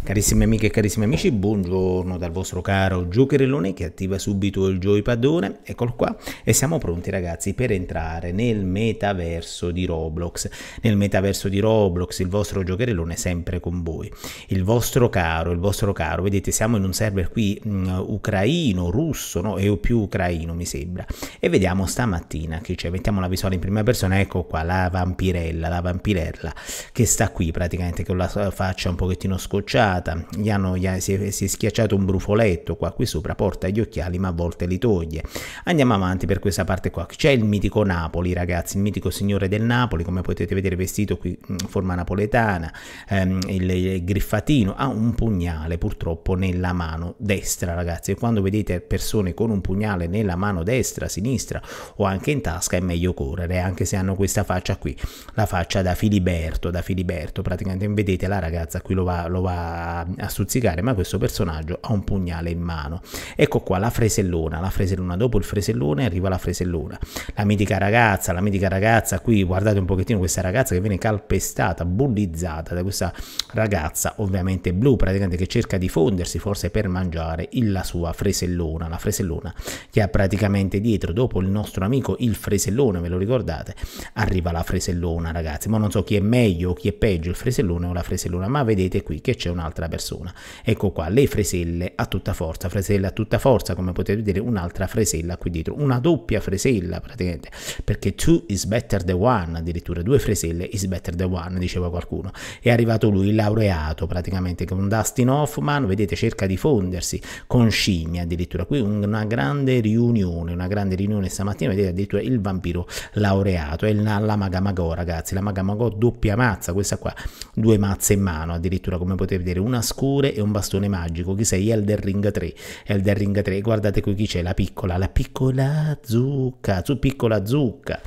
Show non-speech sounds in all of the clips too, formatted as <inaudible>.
Carissime amiche e carissimi amici, buongiorno dal vostro caro Giocherellone che attiva subito il joypadone, eccolo qua, e siamo pronti ragazzi per entrare nel metaverso di Roblox. Nel metaverso di Roblox il vostro Giocherellone è sempre con voi, il vostro caro, il vostro caro, vedete siamo in un server qui mh, mm, ucraino, russo, no? E o più ucraino mi sembra, e vediamo stamattina che c'è, mettiamo la visuale in prima persona, ecco qua la vampirella, la vampirella che sta qui praticamente con la faccia un pochettino scocciata, scivolata, gli hanno, gli ha, si, è, si, è, schiacciato un brufoletto qua qui sopra, porta gli occhiali ma a volte li toglie. Andiamo avanti per questa parte qua, c'è il mitico Napoli ragazzi, il mitico signore del Napoli, come potete vedere vestito qui in forma napoletana, ehm, il, il griffatino, ha un pugnale purtroppo nella mano destra ragazzi e quando vedete persone con un pugnale nella mano destra, sinistra o anche in tasca è meglio correre, anche se hanno questa faccia qui, la faccia da Filiberto, da Filiberto praticamente, vedete la ragazza qui lo va, lo va a, stuzzicare, ma questo personaggio ha un pugnale in mano. Ecco qua la fresellona, la fresellona, dopo il fresellone arriva la fresellona, la mitica ragazza, la mitica ragazza, qui guardate un pochettino questa ragazza che viene calpestata, bullizzata da questa ragazza, ovviamente blu, praticamente che cerca di fondersi forse per mangiare il, la sua fresellona, la fresellona che ha praticamente dietro, dopo il nostro amico il fresellone, ve lo ricordate, arriva la fresellona ragazzi, ma non so chi è meglio o chi è peggio, il fresellone o la fresellona, ma vedete qui che c'è una un'altra persona. Ecco qua, le freselle a tutta forza, freselle a tutta forza, come potete vedere un'altra fresella qui dietro, una doppia fresella praticamente, perché two is better than one, addirittura due freselle is better than one, diceva qualcuno. È arrivato lui, il laureato praticamente, con Dustin Hoffman, vedete, cerca di fondersi con scimmie addirittura, qui una grande riunione, una grande riunione stamattina, vedete addirittura il vampiro laureato, è la, la Magamagò ragazzi, la Magamagò doppia mazza, questa qua, due mazze in mano addirittura come potete vedere, avere una scure e un bastone magico, Chi sei Elder Ring 3. Elder Ring 3, guardate qui chi c'è, la piccola, la piccola zucca, zu, piccola zucca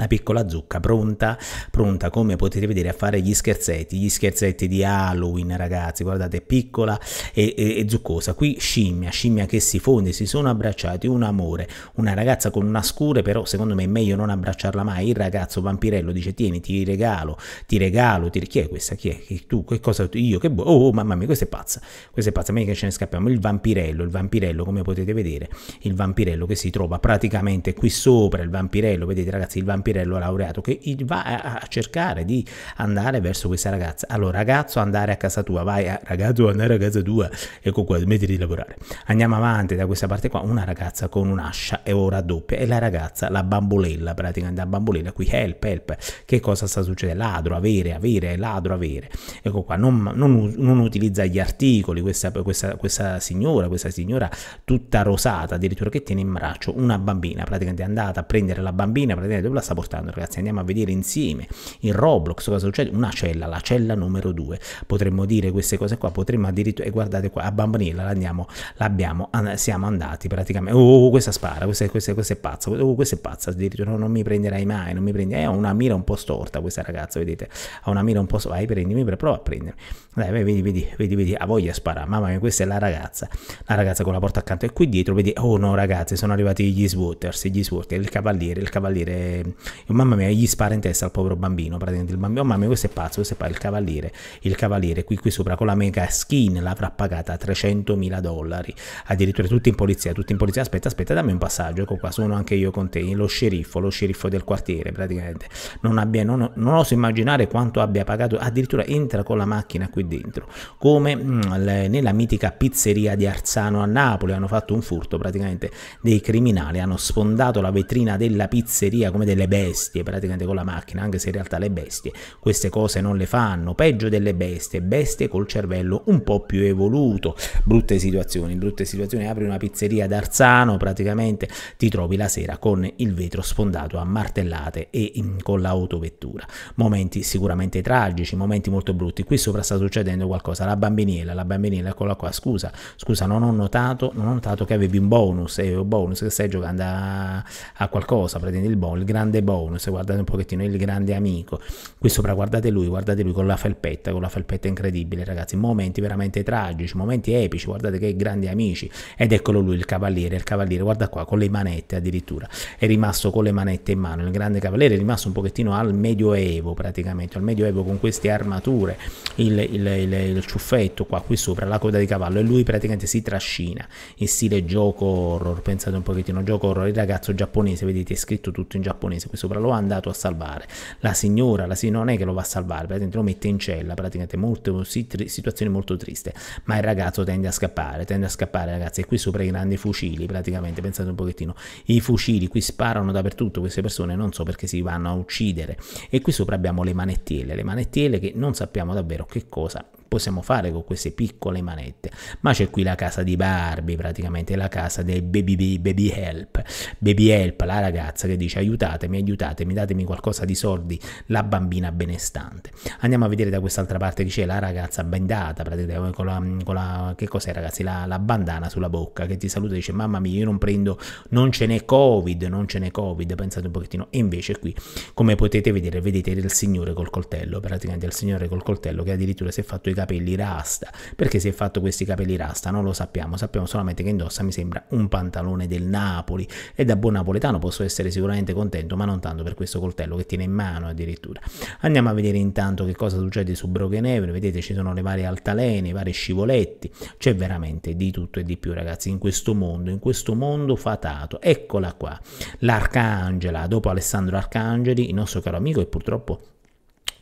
la piccola zucca pronta, pronta come potete vedere a fare gli scherzetti, gli scherzetti di Halloween ragazzi, guardate piccola e, e, e zuccosa, qui scimmia, scimmia che si fonde, si sono abbracciati, un amore, una ragazza con una scure però secondo me è meglio non abbracciarla mai, il ragazzo vampirello dice tieni ti regalo, ti regalo, ti... chi è questa, chi è, chi, tu, che cosa, io, che boh, oh mamma mia questa è pazza, questa è pazza, meglio che ce ne scappiamo, il vampirello, il vampirello come potete vedere, il vampirello che si trova praticamente qui sopra, il vampirello, vedete ragazzi, il vampirello Pirello laureato che va a, cercare di andare verso questa ragazza. Allora, ragazzo, andare a casa tua, vai a, ragazzo, andare a casa tua, ecco qua, smetti di lavorare. Andiamo avanti da questa parte qua, una ragazza con un'ascia e ora doppia e la ragazza, la bambolella, praticamente la bambolella qui, help, help, che cosa sta succedendo? Ladro, avere, avere, ladro, avere. Ecco qua, non, non, non utilizza gli articoli, questa, questa, questa signora, questa signora tutta rosata, addirittura che tiene in braccio una bambina, praticamente è andata a prendere la bambina, praticamente la sta sta portando, ragazzi. Andiamo a vedere insieme in Roblox cosa succede. Una cella, la cella numero 2. Potremmo dire queste cose qua, potremmo addirittura... E eh, guardate qua, a Bambonella l'abbiamo, l'abbiamo, siamo andati praticamente... Oh, oh, oh questa spara, questa, questa, questa, è pazza, oh, oh, questa è pazza, addirittura non mi prenderai mai, non mi prendi... Eh, ha una mira un po' storta questa ragazza, vedete? Ha una mira un po' storta. Vai, prendimi, prova a prendermi. Dai, vai, vedi, vedi, vedi, vedi, ha voglia sparare. Mamma mia, questa è la ragazza. La ragazza con la porta accanto. E qui dietro, vedi, oh no ragazzi, sono arrivati gli swatters, gli swatters, il cavaliere, il cavaliere e mamma mia, gli spara in testa al povero bambino, praticamente il bambino, oh, mamma mia, questo è pazzo, questo è pazzo, il cavaliere, il cavaliere qui qui sopra con la mega skin l'avrà pagata a 300.000 dollari, addirittura tutti in polizia, tutti in polizia, aspetta, aspetta, dammi un passaggio, ecco qua, sono anche io con te, lo sceriffo, lo sceriffo del quartiere praticamente, non, abbia, non, non oso immaginare quanto abbia pagato, addirittura entra con la macchina qui dentro, come mh, mm, nella mitica pizzeria di Arzano a Napoli, hanno fatto un furto praticamente, dei criminali hanno sfondato la vetrina della pizzeria come delle bestie praticamente con la macchina, anche se in realtà le bestie queste cose non le fanno, peggio delle bestie, bestie col cervello un po' più evoluto, brutte situazioni, brutte situazioni, apri una pizzeria ad Arzano, praticamente ti trovi la sera con il vetro sfondato a martellate e in, con l'autovettura, momenti sicuramente tragici, momenti molto brutti, qui sopra sta succedendo qualcosa, la bambiniera, la bambiniera, eccola qua, scusa, scusa, non ho notato, non ho notato che avevi un bonus, e eh, un bonus che stai giocando a, a qualcosa, praticamente il, bon, il grande grande bonus, guardate un pochettino il grande amico, qui sopra guardate lui, guardate lui con la felpetta, con la felpetta incredibile ragazzi, momenti veramente tragici, momenti epici, guardate che grandi amici, ed eccolo lui il cavaliere, il cavaliere, guarda qua, con le manette addirittura, è rimasto con le manette in mano, il grande cavaliere è rimasto un pochettino al medioevo praticamente, al medioevo con queste armature, il, il, il, il ciuffetto qua, qui sopra, la coda di cavallo, e lui praticamente si trascina, in stile gioco horror, pensate un pochettino, gioco horror, il ragazzo giapponese, vedete, è scritto tutto in giapponese, qui sopra lo ha andato a salvare. La signora, la signora non è che lo va a salvare, praticamente lo mette in cella, praticamente molto, situazioni molto triste, ma il ragazzo tende a scappare, tende a scappare ragazzi, e qui sopra i grandi fucili praticamente, pensate un pochettino, i fucili qui sparano dappertutto queste persone, non so perché si vanno a uccidere, e qui sopra abbiamo le manettiele, le manettiele che non sappiamo davvero che cosa possiamo fare con queste piccole manette. Ma c'è qui la casa di Barbie, praticamente la casa del baby, baby help. Baby help, la ragazza che dice aiutatemi, aiutatemi, datemi qualcosa di soldi, la bambina benestante. Andiamo a vedere da quest'altra parte che c'è la ragazza bendata, praticamente con la, con la che cos'è ragazzi, la, la, bandana sulla bocca che ti saluta e dice mamma mia io non prendo, non ce n'è covid, non ce n'è covid, pensate un pochettino. E invece qui, come potete vedere, vedete il signore col coltello, praticamente il signore col coltello che addirittura si è fatto i capelli rasta. Perché si è fatto questi capelli rasta? Non lo sappiamo, sappiamo solamente che indossa, mi sembra, un pantalone del Napoli. E da buon napoletano posso essere sicuramente contento, ma non tanto per questo coltello che tiene in mano addirittura. Andiamo a vedere intanto che cosa succede su Broken Ever. vedete ci sono le varie altalene, i vari scivoletti, c'è veramente di tutto e di più ragazzi in questo mondo, in questo mondo fatato. Eccola qua, l'Arcangela, dopo Alessandro Arcangeli, il nostro caro amico e purtroppo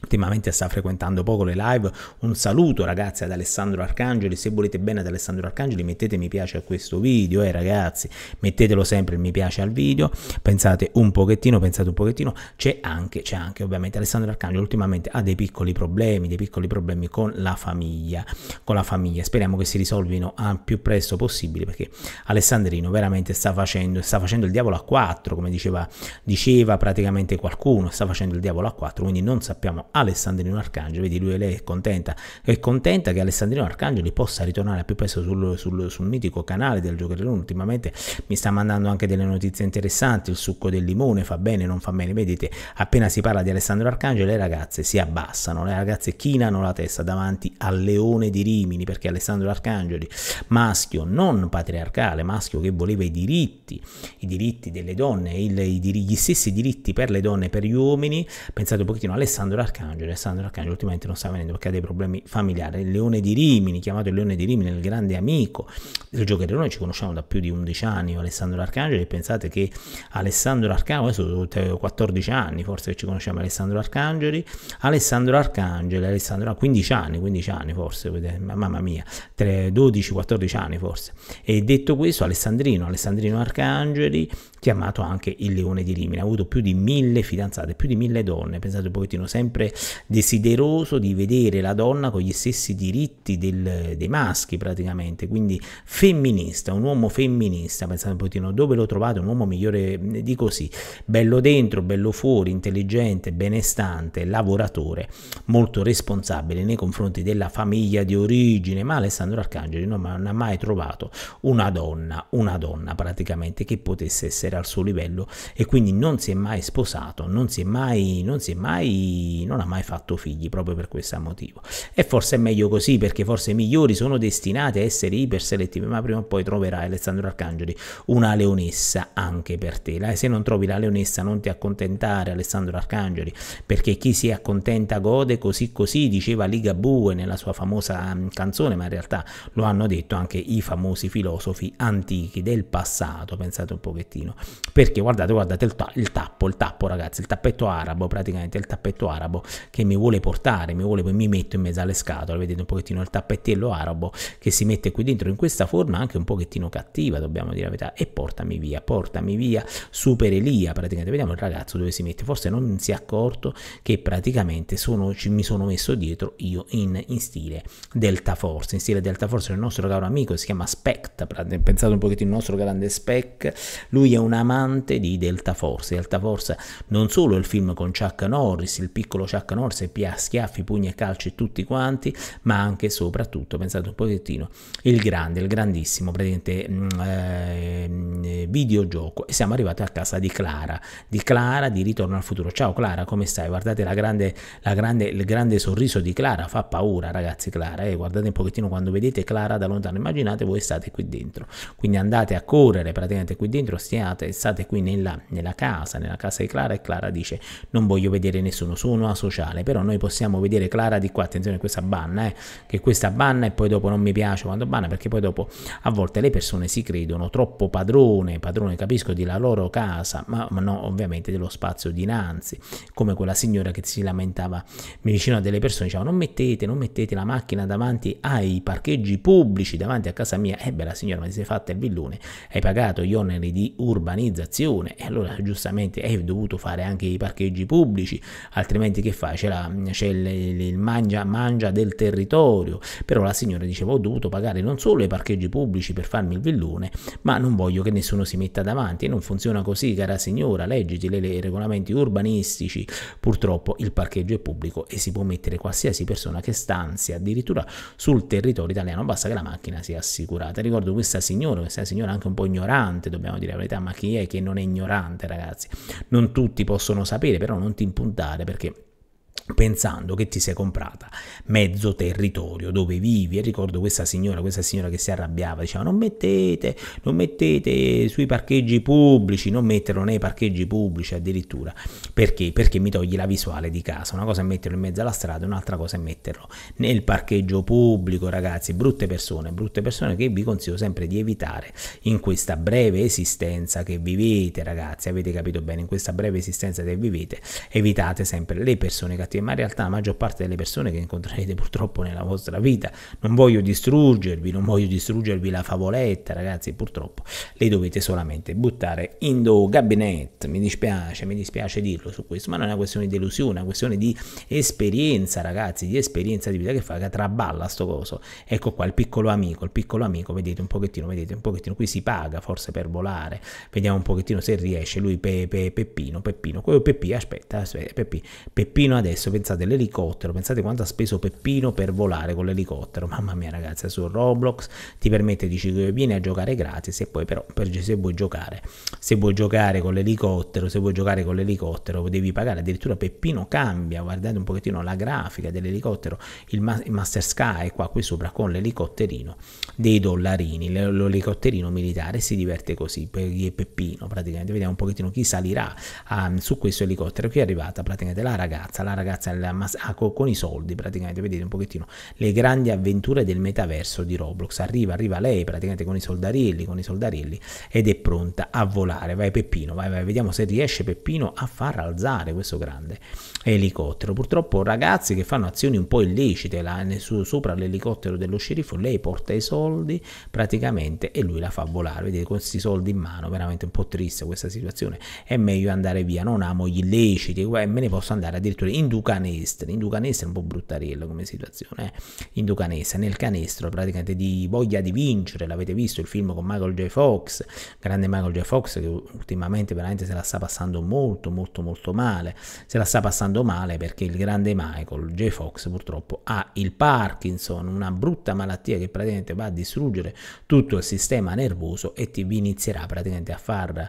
ultimamente sta frequentando poco le live. Un saluto ragazzi ad Alessandro Arcangeli, se volete bene ad Alessandro Arcangeli mettete mi piace a questo video, eh ragazzi, mettetelo sempre il mi piace al video, pensate un pochettino, pensate un pochettino, c'è anche, c'è anche ovviamente Alessandro Arcangeli ultimamente ha dei piccoli problemi, dei piccoli problemi con la famiglia, con la famiglia, speriamo che si risolvino al più presto possibile perché Alessandrino veramente sta facendo, sta facendo il diavolo a 4, come diceva, diceva praticamente qualcuno, sta facendo il diavolo a 4, quindi non sappiamo Alessandrino Arcangeli. Vedi, lui lei è contenta. È contenta che Alessandrino Arcangeli possa ritornare più presto sul, sul, sul mitico canale del Giocherellone. Ultimamente mi sta mandando anche delle notizie interessanti. Il succo del limone fa bene, non fa bene. Vedete, appena si parla di Alessandro Arcangeli, le ragazze si abbassano, le ragazze chinano la testa davanti al leone di Rimini perché Alessandro Arcangeli, maschio non patriarcale, maschio che voleva i diritti, i diritti delle donne, il, i, gli stessi diritti per le donne e per gli uomini. Pensate un pochettino, Alessandro Arcangeli Arcangelo, Alessandro Arcangelo ultimamente non sta venendo perché ha dei problemi familiari, il leone di Rimini, chiamato il leone di Rimini, il grande amico del giocatore. Noi ci conosciamo da più di 11 anni, Alessandro Arcangelo, e pensate che Alessandro Arcangelo, adesso sono 14 eh, anni forse che ci conosciamo Alessandro Arcangeli, Alessandro Arcangelo, Alessandro, 15 ah, anni, 15 anni forse, mamma mia, 12-14 anni forse, e detto questo Alessandrino, Alessandrino Arcangeli, chiamato anche il leone di Rimini, ha avuto più di mille fidanzate, più di mille donne, pensate un pochettino sempre desideroso di vedere la donna con gli stessi diritti del, dei maschi praticamente, quindi femminista, un uomo femminista, pensate un pochino dove lo trovate, un uomo migliore di così, bello dentro, bello fuori, intelligente, benestante, lavoratore, molto responsabile nei confronti della famiglia di origine, ma Alessandro Arcangeli non ha mai trovato una donna, una donna praticamente che potesse essere al suo livello e quindi non si è mai sposato, non si è mai, non si è mai, non non ha mai fatto figli proprio per questo motivo. E forse è meglio così perché forse i migliori sono destinati a essere iperselettivi, ma prima o poi troverai Alessandro Arcangeli una leonessa anche per te. se non trovi la leonessa non ti accontentare Alessandro Arcangeli perché chi si accontenta gode così così, diceva Ligabue nella sua famosa mm, canzone, ma in realtà lo hanno detto anche i famosi filosofi antichi del passato, pensate un pochettino, perché guardate, guardate il, ta il tappo, il tappo ragazzi, il tappetto arabo, praticamente il tappetto arabo che mi vuole portare, mi, vuole, mi metto in mezzo alle scatole, vedete un pochettino il tappettello arabo che si mette qui dentro in questa forma anche un pochettino cattiva, dobbiamo dire la verità, e portami via, portami via, super Elia, praticamente vediamo il ragazzo dove si mette, forse non si è accorto che praticamente sono, ci, mi sono messo dietro io in, in stile Delta Force, in stile Delta Force il nostro caro amico si chiama Spect, pensate un pochettino il nostro grande Spec, lui è un amante di Delta Force, Delta Force non solo il film con Chuck Norris, il piccolo Chuck Chuck Norris e pia schiaffi, pugni e calci tutti quanti, ma anche e soprattutto, pensate un pochettino, il grande, il grandissimo praticamente mm, eh, eh, videogioco. E siamo arrivati a casa di Clara, di Clara di Ritorno al Futuro. Ciao Clara, come stai? Guardate la grande, la grande, il grande sorriso di Clara, fa paura ragazzi Clara, eh? guardate un pochettino quando vedete Clara da lontano, immaginate voi state qui dentro. Quindi andate a correre praticamente qui dentro, stiate, state qui nella, nella casa, nella casa di Clara e Clara dice non voglio vedere nessuno, sono assolutamente sociale, però noi possiamo vedere Clara di qua, attenzione questa banna, eh, che questa banna e poi dopo non mi piace quando banna, perché poi dopo a volte le persone si credono troppo padrone, padrone capisco della loro casa, ma, ma no ovviamente dello spazio dinanzi, come quella signora che si lamentava mi vicino a delle persone, diceva non mettete, non mettete la macchina davanti ai parcheggi pubblici, davanti a casa mia, eh beh la signora ma ti sei fatta il villone, hai pagato gli oneri di urbanizzazione e allora giustamente hai dovuto fare anche i parcheggi pubblici, altrimenti che che fa? C'è, la, c'è il, il mangia, mangia, del territorio, però la signora diceva ho dovuto pagare non solo i parcheggi pubblici per farmi il villone, ma non voglio che nessuno si metta davanti e non funziona così, cara signora, leggiti i regolamenti urbanistici, purtroppo il parcheggio è pubblico e si può mettere qualsiasi persona che stanzia addirittura sul territorio italiano, basta che la macchina sia assicurata. Ricordo questa signora, questa signora anche un po' ignorante, dobbiamo dire la verità, ma chi è che non è ignorante, ragazzi? Non tutti possono sapere, però non ti impuntare perché pensando che ti sei comprata mezzo territorio dove vivi e ricordo questa signora, questa signora che si arrabbiava diceva non mettete, non mettete sui parcheggi pubblici, non metterlo nei parcheggi pubblici addirittura perché? Perché mi togli la visuale di casa, una cosa è metterlo in mezzo alla strada, un'altra cosa è metterlo nel parcheggio pubblico ragazzi, brutte persone, brutte persone che vi consiglio sempre di evitare in questa breve esistenza che vivete ragazzi, avete capito bene, in questa breve esistenza che vivete evitate sempre le persone cattive perché ma in realtà la maggior parte delle persone che incontrerete purtroppo nella vostra vita, non voglio distruggervi, non voglio distruggervi la favoletta ragazzi, purtroppo le dovete solamente buttare in do gabinet, mi dispiace, mi dispiace dirlo su questo, ma non è una questione di delusione, è una questione di esperienza ragazzi, di esperienza di vita che fa che traballa sto coso, ecco qua il piccolo amico, il piccolo amico, vedete un pochettino, vedete un pochettino, qui si paga forse per volare, vediamo un pochettino se riesce lui pe, pe, Peppino, Peppino, quello Peppi, aspetta, aspetta, Peppi, Peppino adesso adesso pensate all'elicottero, pensate quanto ha speso Peppino per volare con l'elicottero, mamma mia ragazzi, su Roblox ti permette, di che eh, vieni a giocare gratis e poi però per, se vuoi giocare, se vuoi giocare con l'elicottero, se vuoi giocare con l'elicottero devi pagare, addirittura Peppino cambia, guardate un pochettino la grafica dell'elicottero, il, ma il Master Sky qua qui sopra con l'elicotterino dei dollarini, l'elicotterino militare si diverte così, e Peppino praticamente, vediamo un pochettino chi salirà ah, su questo elicottero, qui è arrivata praticamente la ragazza, la ragazza grazie alla mas- con, i soldi praticamente, vedete un pochettino le grandi avventure del metaverso di Roblox. Arriva, arriva lei praticamente con i soldarelli con i soldarilli ed è pronta a volare. Vai Peppino, vai, vai, vediamo se riesce Peppino a far alzare questo grande elicottero. Purtroppo ragazzi che fanno azioni un po' illecite là, su, sopra l'elicottero dello sceriffo, lei porta i soldi praticamente e lui la fa volare. Vedete con questi soldi in mano, veramente un po' triste questa situazione. È meglio andare via, non amo gli illeciti, eh, me ne posso andare addirittura in duca Inducanestro, Inducanestro è un po' bruttarello come situazione, eh? Inducanese, nel canestro praticamente di voglia di vincere, l'avete visto il film con Michael J. Fox, grande Michael J. Fox che ultimamente veramente se la sta passando molto molto molto male, se la sta passando male perché il grande Michael J. Fox purtroppo ha il Parkinson, una brutta malattia che praticamente va a distruggere tutto il sistema nervoso e ti inizierà praticamente a far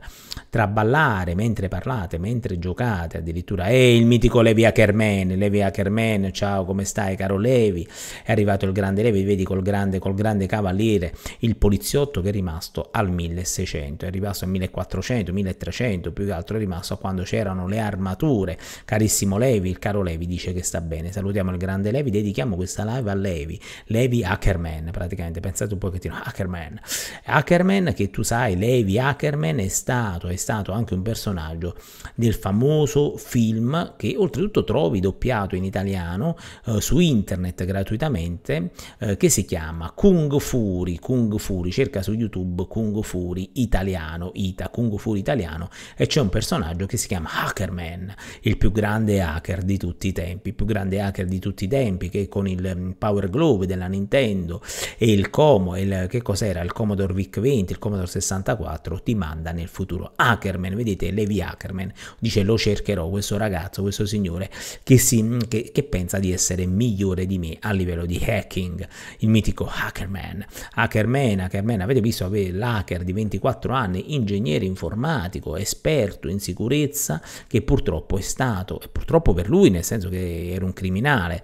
traballare mentre parlate, mentre giocate, addirittura è il mitico Levia Kermè Carmen, Levi Ackerman, ciao come stai caro Levi? È arrivato il grande Levi, vedi col grande, col grande cavaliere, il poliziotto che è rimasto al 1600, è rimasto al 1400, 1300, più che altro è rimasto a quando c'erano le armature. Carissimo Levi, il caro Levi dice che sta bene, salutiamo il grande Levi, dedichiamo questa live a Levi, Levi Ackerman praticamente, pensate un pochettino, Ackerman. Ackerman che tu sai, Levi Ackerman è stato, è stato anche un personaggio del famoso film che oltretutto trovo doppiato in italiano eh, su internet gratuitamente eh, che si chiama Kung Fury, Kung Fury, cerca su YouTube Kung Fury italiano, Ita, Kung Fury italiano e c'è un personaggio che si chiama Hackerman, il più grande hacker di tutti i tempi, il più grande hacker di tutti i tempi che con il mm, Power Glove della Nintendo e il Como, il, che cos'era? Il Commodore VIC 20, il Commodore 64 ti manda nel futuro. Hackerman, vedete, Levi Hackerman dice lo cercherò questo ragazzo, questo signore che, si, che, che pensa di essere migliore di me a livello di hacking, il mitico hackerman. Hackerman, hackerman, avete visto avere l'hacker di 24 anni, ingegnere informatico, esperto in sicurezza, che purtroppo è stato, purtroppo per lui, nel senso che era un criminale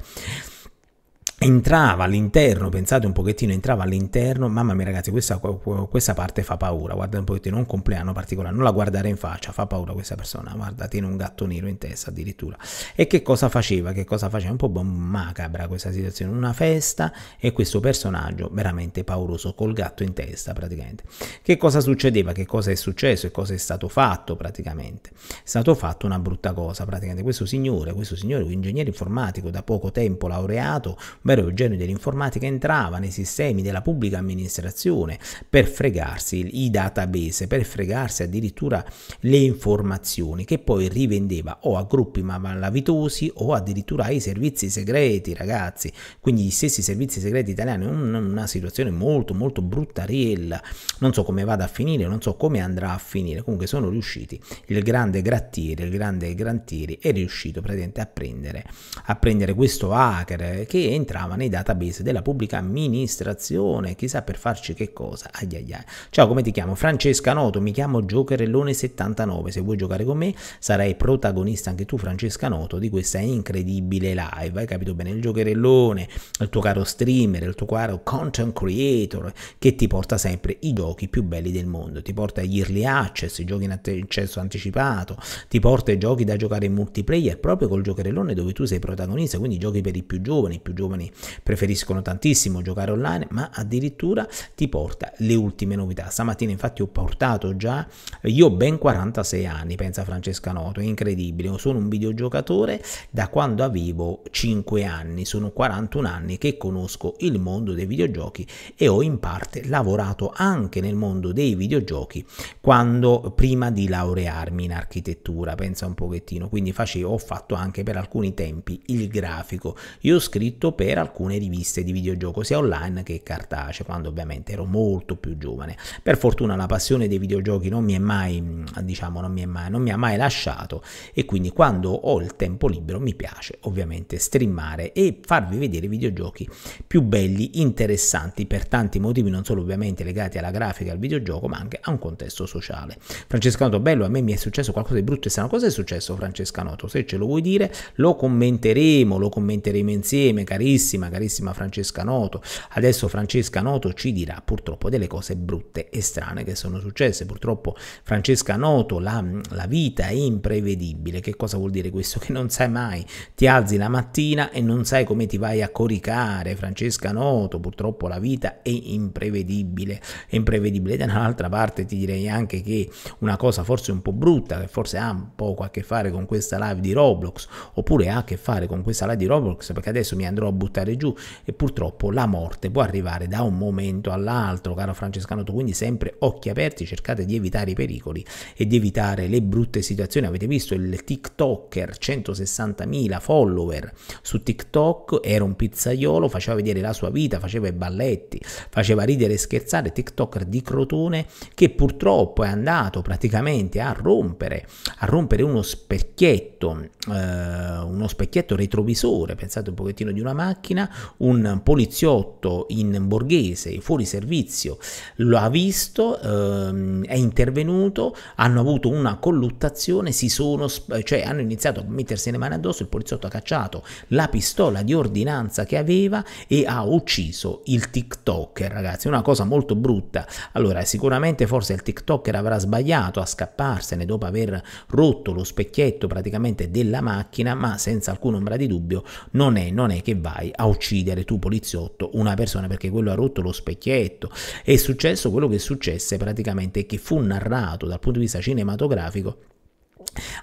entrava all'interno, pensate un pochettino, entrava all'interno, mamma mia ragazzi questa, questa, parte fa paura, guarda un pochettino, un compleanno particolare, non la guardare in faccia, fa paura questa persona, guarda, tiene un gatto nero in testa addirittura. E che cosa faceva? Che cosa faceva? Un po' macabra questa situazione, una festa e questo personaggio veramente pauroso col gatto in testa praticamente. Che cosa succedeva? Che cosa è successo? E cosa è stato fatto praticamente? È stato fatto una brutta cosa praticamente, questo signore, questo signore, un ingegnere informatico da poco tempo laureato, beh, vero genere dell'informatica entrava nei sistemi della pubblica amministrazione per fregarsi i database, per fregarsi addirittura le informazioni che poi rivendeva o a gruppi malavitosi o addirittura ai servizi segreti, ragazzi. Quindi gli stessi servizi segreti italiani, una situazione molto molto bruttariella. Non so come vada a finire, non so come andrà a finire, comunque sono riusciti. Il grande Grattieri, il grande Grantieri è riuscito praticamente a prendere, a prendere questo hacker che entrava andava nei database della pubblica amministrazione, chissà per farci che cosa, ai ai ai. Ciao, come ti chiamo? Francesca Noto, mi chiamo giocherellone 79 se vuoi giocare con me sarai protagonista anche tu Francesca Noto di questa incredibile live, hai capito bene? Il Giocherellone, il tuo caro streamer, il tuo caro content creator che ti porta sempre i giochi più belli del mondo, ti porta gli early access, i giochi in accesso anticipato, ti porta i giochi da giocare in multiplayer proprio col Giocherellone dove tu sei protagonista, quindi giochi per i più giovani, i più giovani giocatori. Preferiscono tantissimo giocare online, ma addirittura ti porta le ultime novità. Stamattina infatti ho portato già, io ho ben 46 anni, pensa Francesca Noto, è incredibile, sono un videogiocatore da quando avevo 5 anni, sono 41 anni che conosco il mondo dei videogiochi e ho in parte lavorato anche nel mondo dei videogiochi quando prima di laurearmi in architettura, pensa un pochettino, quindi facevo, ho fatto anche per alcuni tempi il grafico. Io ho scritto per per alcune riviste di videogioco sia online che cartacee, quando ovviamente ero molto più giovane. Per fortuna la passione dei videogiochi non mi è mai, diciamo, non mi, è mai, non mi ha mai lasciato e quindi quando ho il tempo libero mi piace ovviamente streamare e farvi vedere videogiochi più belli, interessanti per tanti motivi, non solo ovviamente legati alla grafica al videogioco, ma anche a un contesto sociale. Francesca Noto, bello, a me mi è successo qualcosa di brutto e strano. Cosa è successo Francesca Noto? Se ce lo vuoi dire lo commenteremo, lo commenteremo insieme, carissimo carissima, carissima Francesca Noto. Adesso Francesca Noto ci dirà purtroppo delle cose brutte e strane che sono successe. Purtroppo Francesca Noto, la, la vita è imprevedibile. Che cosa vuol dire questo? Che non sai mai, ti alzi la mattina e non sai come ti vai a coricare. Francesca Noto, purtroppo la vita è imprevedibile. È imprevedibile. Da un'altra parte ti direi anche che una cosa forse un po' brutta, che forse ha un po' a che fare con questa live di Roblox, oppure ha a che fare con questa live di Roblox, perché adesso mi andrò a buttare buttare giù e purtroppo la morte può arrivare da un momento all'altro, caro Francescano, tu quindi sempre occhi aperti, cercate di evitare i pericoli e di evitare le brutte situazioni. Avete visto il TikToker, 160.000 follower su TikTok, era un pizzaiolo, faceva vedere la sua vita, faceva i balletti, faceva ridere e scherzare, TikToker di Crotone che purtroppo è andato praticamente a rompere, a rompere uno specchietto eh, uno specchietto retrovisore, pensate un pochettino di una macchina, un poliziotto in borghese fuori servizio lo ha visto, ehm, è intervenuto, hanno avuto una colluttazione, si sono, cioè hanno iniziato a mettersi le mani addosso, il poliziotto ha cacciato la pistola di ordinanza che aveva e ha ucciso il TikToker, ragazzi, una cosa molto brutta. Allora, sicuramente forse il TikToker avrà sbagliato a scapparsene dopo aver rotto lo specchietto praticamente della della macchina, ma senza alcuna ombra di dubbio non è, non è che vai a uccidere tu poliziotto una persona perché quello ha rotto lo specchietto. È successo quello che successe praticamente che fu narrato dal punto di vista cinematografico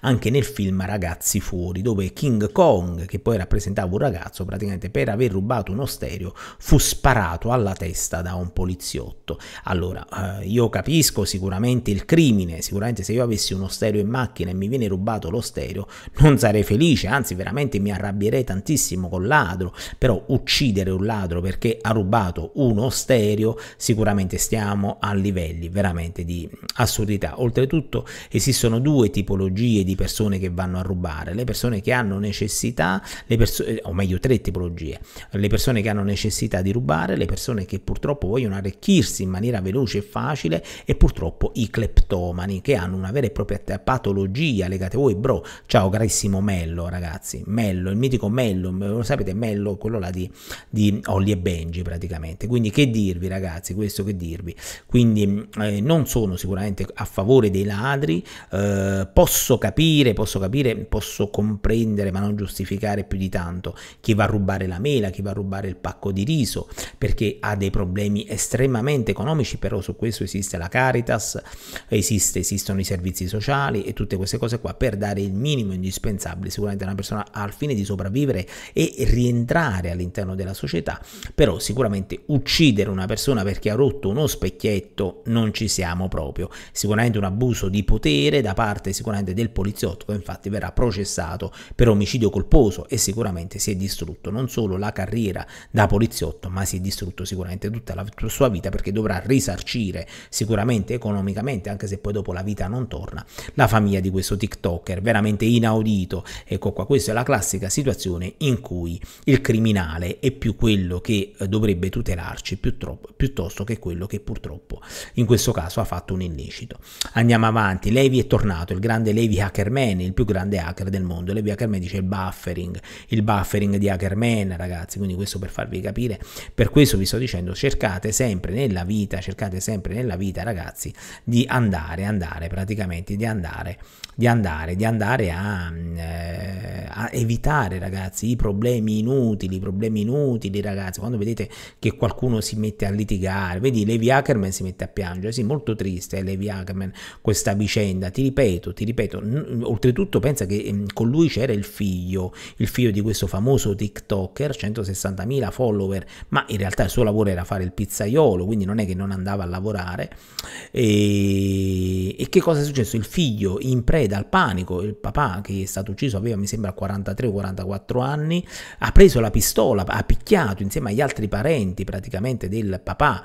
anche nel film Ragazzi fuori, dove King Kong, che poi rappresentava un ragazzo, praticamente per aver rubato uno stereo, fu sparato alla testa da un poliziotto. Allora, eh, io capisco sicuramente il crimine, sicuramente se io avessi uno stereo in macchina e mi viene rubato lo stereo, non sarei felice, anzi veramente mi arrabbierei tantissimo col ladro, però uccidere un ladro perché ha rubato uno stereo, sicuramente stiamo a livelli veramente di assurdità. Oltretutto esistono due tipologie tipologie di persone che vanno a rubare, le persone che hanno necessità, perso- eh, o meglio tre tipologie, le persone che hanno necessità di rubare, le persone che purtroppo vogliono arricchirsi in maniera veloce e facile e purtroppo i cleptomani che hanno una vera e propria patologia legata voi, bro, ciao carissimo Mello ragazzi, Mello, il mitico Mello, lo sapete Mello, quello là di, di Ollie e Benji praticamente, quindi che dirvi ragazzi, questo che dirvi, quindi eh, non sono sicuramente a favore dei ladri, eh, possono posso capire, posso capire, posso comprendere, ma non giustificare più di tanto chi va a rubare la mela, chi va a rubare il pacco di riso, perché ha dei problemi estremamente economici, però su questo esiste la Caritas, esiste, esistono i servizi sociali e tutte queste cose qua per dare il minimo indispensabile sicuramente a una persona al fine di sopravvivere e rientrare all'interno della società, però sicuramente uccidere una persona perché ha rotto uno specchietto non ci siamo proprio, sicuramente un abuso di potere da parte sicuramente parte del poliziotto, eh, infatti verrà processato per omicidio colposo e sicuramente si è distrutto non solo la carriera da poliziotto, ma si è distrutto sicuramente tutta la sua vita perché dovrà risarcire sicuramente economicamente, anche se poi dopo la vita non torna, la famiglia di questo TikToker, veramente inaudito. Ecco qua, questa è la classica situazione in cui il criminale è più quello che eh, dovrebbe tutelarci piuttosto che quello che purtroppo in questo caso ha fatto un illecito. Andiamo avanti, Levi è tornato, il grande Levi Hackerman, il più grande hacker del mondo. Levi Hackerman dice il buffering, il buffering di Hackerman, ragazzi, quindi questo per farvi capire. Per questo vi sto dicendo, cercate sempre nella vita, cercate sempre nella vita, ragazzi, di andare, andare, praticamente di andare, di andare, di andare a, eh, a evitare, ragazzi, i problemi inutili, i problemi inutili, ragazzi. Quando vedete che qualcuno si mette a litigare, vedi, Levi Hackerman si mette a piangere, sì, molto triste, eh, Levi Hackerman, questa vicenda, ti ripeto, ti ripeto ripeto, n- oltretutto pensa che mh, ehm, con lui c'era il figlio, il figlio di questo famoso TikToker, 160.000 follower, ma in realtà il suo lavoro era fare il pizzaiolo, quindi non è che non andava a lavorare. E, e che cosa è successo? Il figlio in preda al panico, il papà che è stato ucciso aveva mi sembra 43 o 44 anni, ha preso la pistola, ha picchiato insieme agli altri parenti praticamente del papà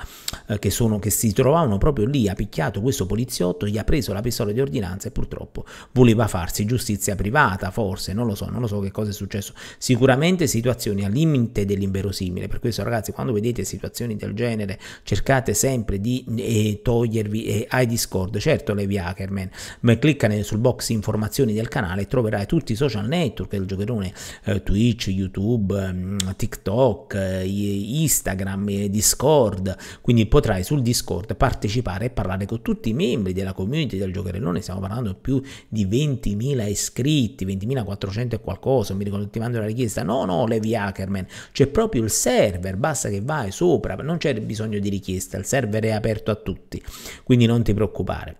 eh, che, sono, che si trovavano proprio lì, ha picchiato questo poliziotto, gli ha preso la pistola di ordinanza e purtroppo voleva farsi giustizia privata, forse, non lo so, non lo so che cosa è successo. Sicuramente situazioni al limite dell'inverosimile, per questo ragazzi quando vedete situazioni del genere cercate sempre di eh, togliervi eh, ai Discord, certo Levi Ackerman, ma clicca sul box informazioni del canale e troverai tutti i social network del giocherone, eh, Twitch, YouTube, mm, TikTok, eh, Instagram, eh, Discord, quindi potrai sul Discord partecipare e parlare con tutti i membri della community del giocherone, stiamo parlando più di di 20.000 iscritti, 20.400 e qualcosa, mi ricordo, ti mando la richiesta, no, no, Levi Ackerman, c'è proprio il server, basta che vai sopra, non c'è bisogno di richiesta, il server è aperto a tutti, quindi non ti preoccupare.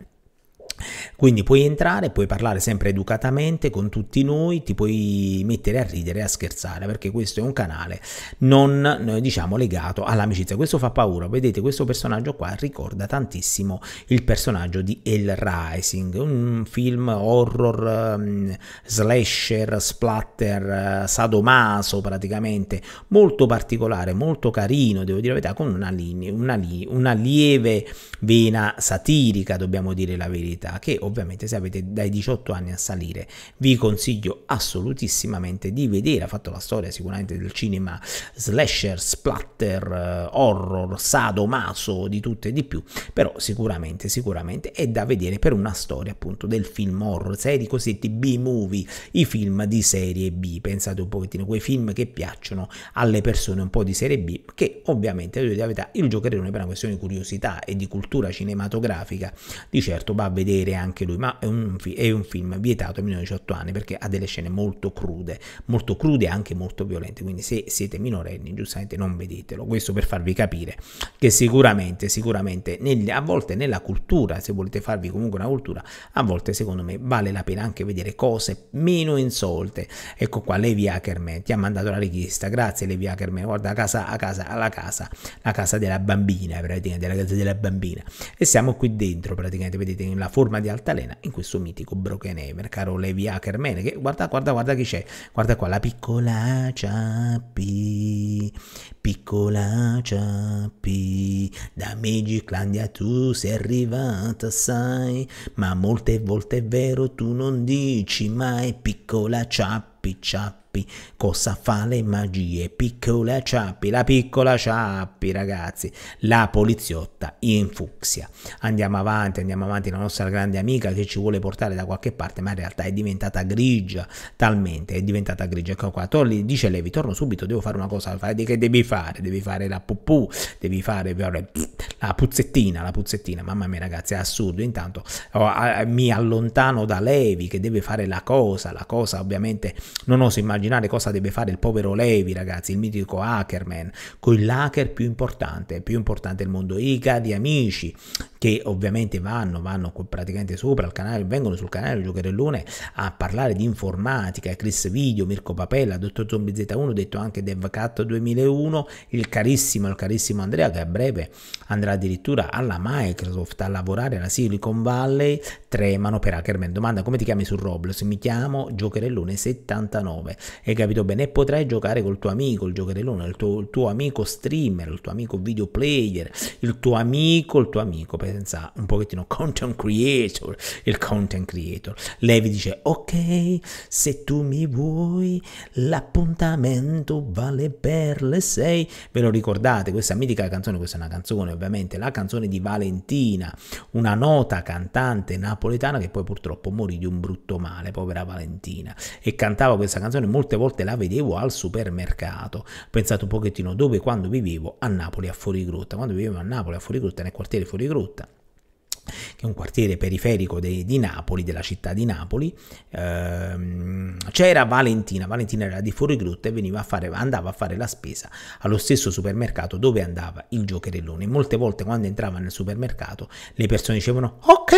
Quindi puoi entrare, puoi parlare sempre educatamente con tutti noi, ti puoi mettere a ridere e a scherzare, perché questo è un canale non eh, diciamo legato all'amicizia. Questo fa paura, vedete questo personaggio qua ricorda tantissimo il personaggio di El Rising, un film horror mm, slasher, splatter, eh, sadomaso praticamente, molto particolare, molto carino, devo dire la verità, con una, linea, una, li- una lieve vena satirica, dobbiamo dire la verità età che ovviamente se avete dai 18 anni a salire vi consiglio assolutissimamente di vedere. Ha fatto la storia sicuramente del cinema slasher, splatter, eh, horror, sadomaso, di tutto e di più, però sicuramente, sicuramente è da vedere per una storia appunto del film horror, serie cosiddetti B-movie, i film di serie B. Pensate un pochettino, quei film che piacciono alle persone un po' di serie B, che ovviamente, vedo la verità, il giocherellone per una questione di curiosità e di cultura cinematografica di certo va a vedere vedere anche lui, ma è un, è un film vietato ai minori di 18 anni perché ha delle scene molto crude, molto crude e anche molto violente, quindi se siete minorenni giustamente non vedetelo, questo per farvi capire che sicuramente, sicuramente nel, a volte nella cultura, se volete farvi comunque una cultura, a volte secondo me vale la pena anche vedere cose meno insolte. Ecco qua Levi Ackerman, ti ha mandato la richiesta, grazie Levi Ackerman, guarda a casa, a casa, alla casa, la casa della bambina, praticamente, della casa della bambina. E siamo qui dentro praticamente, vedete la forma forma di altalena in questo mitico Brokenhaven, caro Levi Ackerman, che guarda, guarda, guarda chi c'è, guarda qua, la piccola ciappi, piccola ciappi, da Megiclandia tu sei arrivata, sai, ma molte volte è vero tu non dici mai piccola ciappi, ciappi ciappi, cosa fa le magie, piccola ciappi, la piccola ciappi ragazzi, la poliziotta in fucsia. Andiamo avanti, andiamo avanti, la nostra grande amica che ci vuole portare da qualche parte, ma in realtà è diventata grigia, talmente è diventata grigia. Ecco qua, Torli dice Levi, torno subito, devo fare una cosa, fai, che devi fare? Devi fare la pupù, devi fare la puzzettina, la puzzettina, mamma mia ragazzi, è assurdo, intanto oh, mi allontano da Levi che deve fare la cosa, la cosa ovviamente non oso immaginare cosa deve fare il povero Levi, ragazzi, il mitico hackerman, con l'hacker più importante, più importante del mondo, i cari amici, che ovviamente vanno, vanno praticamente sopra al canale, vengono sul canale Giocherellone a parlare di informatica, Chris Video, Mirko Papella, Dottor Zombie Z1, detto anche DevCat 2001, il carissimo, il carissimo Andrea che a breve andrà addirittura alla Microsoft a lavorare alla Silicon Valley, tremano per Hackerman. Domanda come ti chiami su Roblox? Mi chiamo Giocherellone 70 79. Hai capito bene? E potrai giocare col tuo amico, il giocherellone, il tuo, il tuo amico streamer, il tuo amico video player, il tuo amico, il tuo amico, pensa un pochettino content creator, il content creator. Levi dice ok, se tu mi vuoi l'appuntamento vale per le 6. Ve lo ricordate? Questa mitica canzone, questa è una canzone ovviamente, la canzone di Valentina, una nota cantante napoletana che poi purtroppo morì di un brutto male, povera Valentina, e cantava cantavo questa canzone molte volte la vedevo al supermercato. Pensate un pochettino dove quando vivevo a Napoli a Fuorigrotta. Quando vivevo a Napoli a Fuorigrotta, nel quartiere Fuorigrotta, che è un quartiere periferico de, di Napoli, della città di Napoli, ehm, c'era Valentina, Valentina era di fuori grutta e a fare, andava a fare la spesa allo stesso supermercato dove andava il giocherellone. Molte volte quando entrava nel supermercato le persone dicevano ok,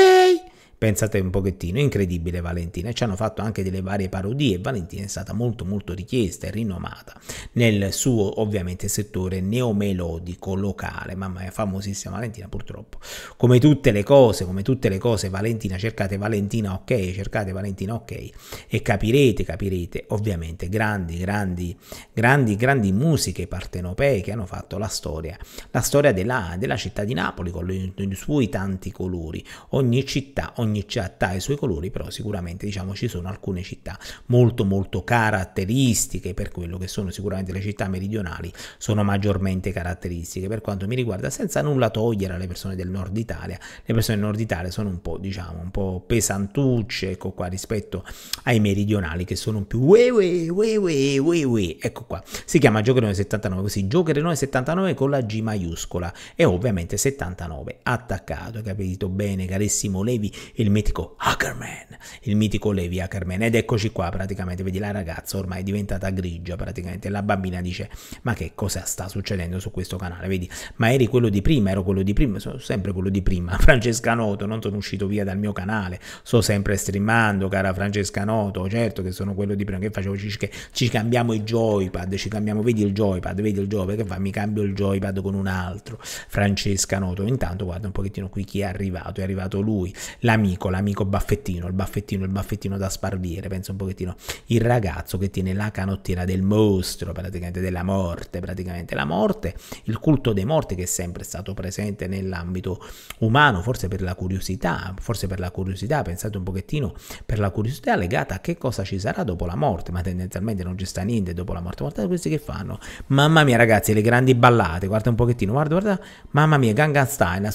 Pensate un pochettino, incredibile Valentina, ci hanno fatto anche delle varie parodie, Valentina è stata molto molto richiesta e rinomata nel suo ovviamente settore neomelodico locale, mamma mia famosissima Valentina purtroppo, come tutte le cose, come tutte le cose Valentina, cercate Valentina ok, cercate Valentina ok e capirete, capirete ovviamente grandi, grandi, grandi, grandi musiche partenopee che hanno fatto la storia, la storia della, della città di Napoli con i suoi tanti colori, ogni città, ogni ogni città ha i suoi colori, però sicuramente diciamo ci sono alcune città molto molto caratteristiche per quello che sono sicuramente le città meridionali, sono maggiormente caratteristiche per quanto mi riguarda, senza nulla togliere alle persone del nord Italia. Le persone del nord Italia sono un po', diciamo, un po' pesantucce, ecco qua, rispetto ai meridionali che sono più ue ue ue ue ue ue, ecco qua. Si chiama Giocherone 79, così Giocherone 79 con la G maiuscola e ovviamente 79 attaccato, capito bene, carissimo Levi, il mitico Ackerman, il mitico Levi Ackerman. Ed eccoci qua praticamente, vedi la ragazza ormai è diventata grigia praticamente, la bambina dice ma che cosa sta succedendo su questo canale, vedi? Ma eri quello di prima, ero quello di prima, sono sempre quello di prima, <laughs> Francesca Noto, non sono uscito via dal mio canale, sto sempre streamando, cara Francesca Noto, certo che sono quello di prima, che facevo? Ci, ci cambiamo i joypad, ci cambiamo, vedi il joypad, vedi il joypad, che fa? Mi cambio il joypad con un altro, Francesca Noto, intanto guarda un pochettino qui chi è arrivato, è arrivato lui, la mia l'amico, l'amico baffettino, il baffettino, il baffettino da sparvire, penso un pochettino, il ragazzo che tiene la canottiera del mostro, praticamente della morte, praticamente la morte, il culto dei morti che è sempre stato presente nell'ambito umano, forse per la curiosità, forse per la curiosità, pensate un pochettino, per la curiosità legata a che cosa ci sarà dopo la morte, ma tendenzialmente non ci sta niente dopo la morte, guardate questi che fanno, mamma mia ragazzi, le grandi ballate, guarda un pochettino, guarda, guarda, mamma mia, Gangan Stein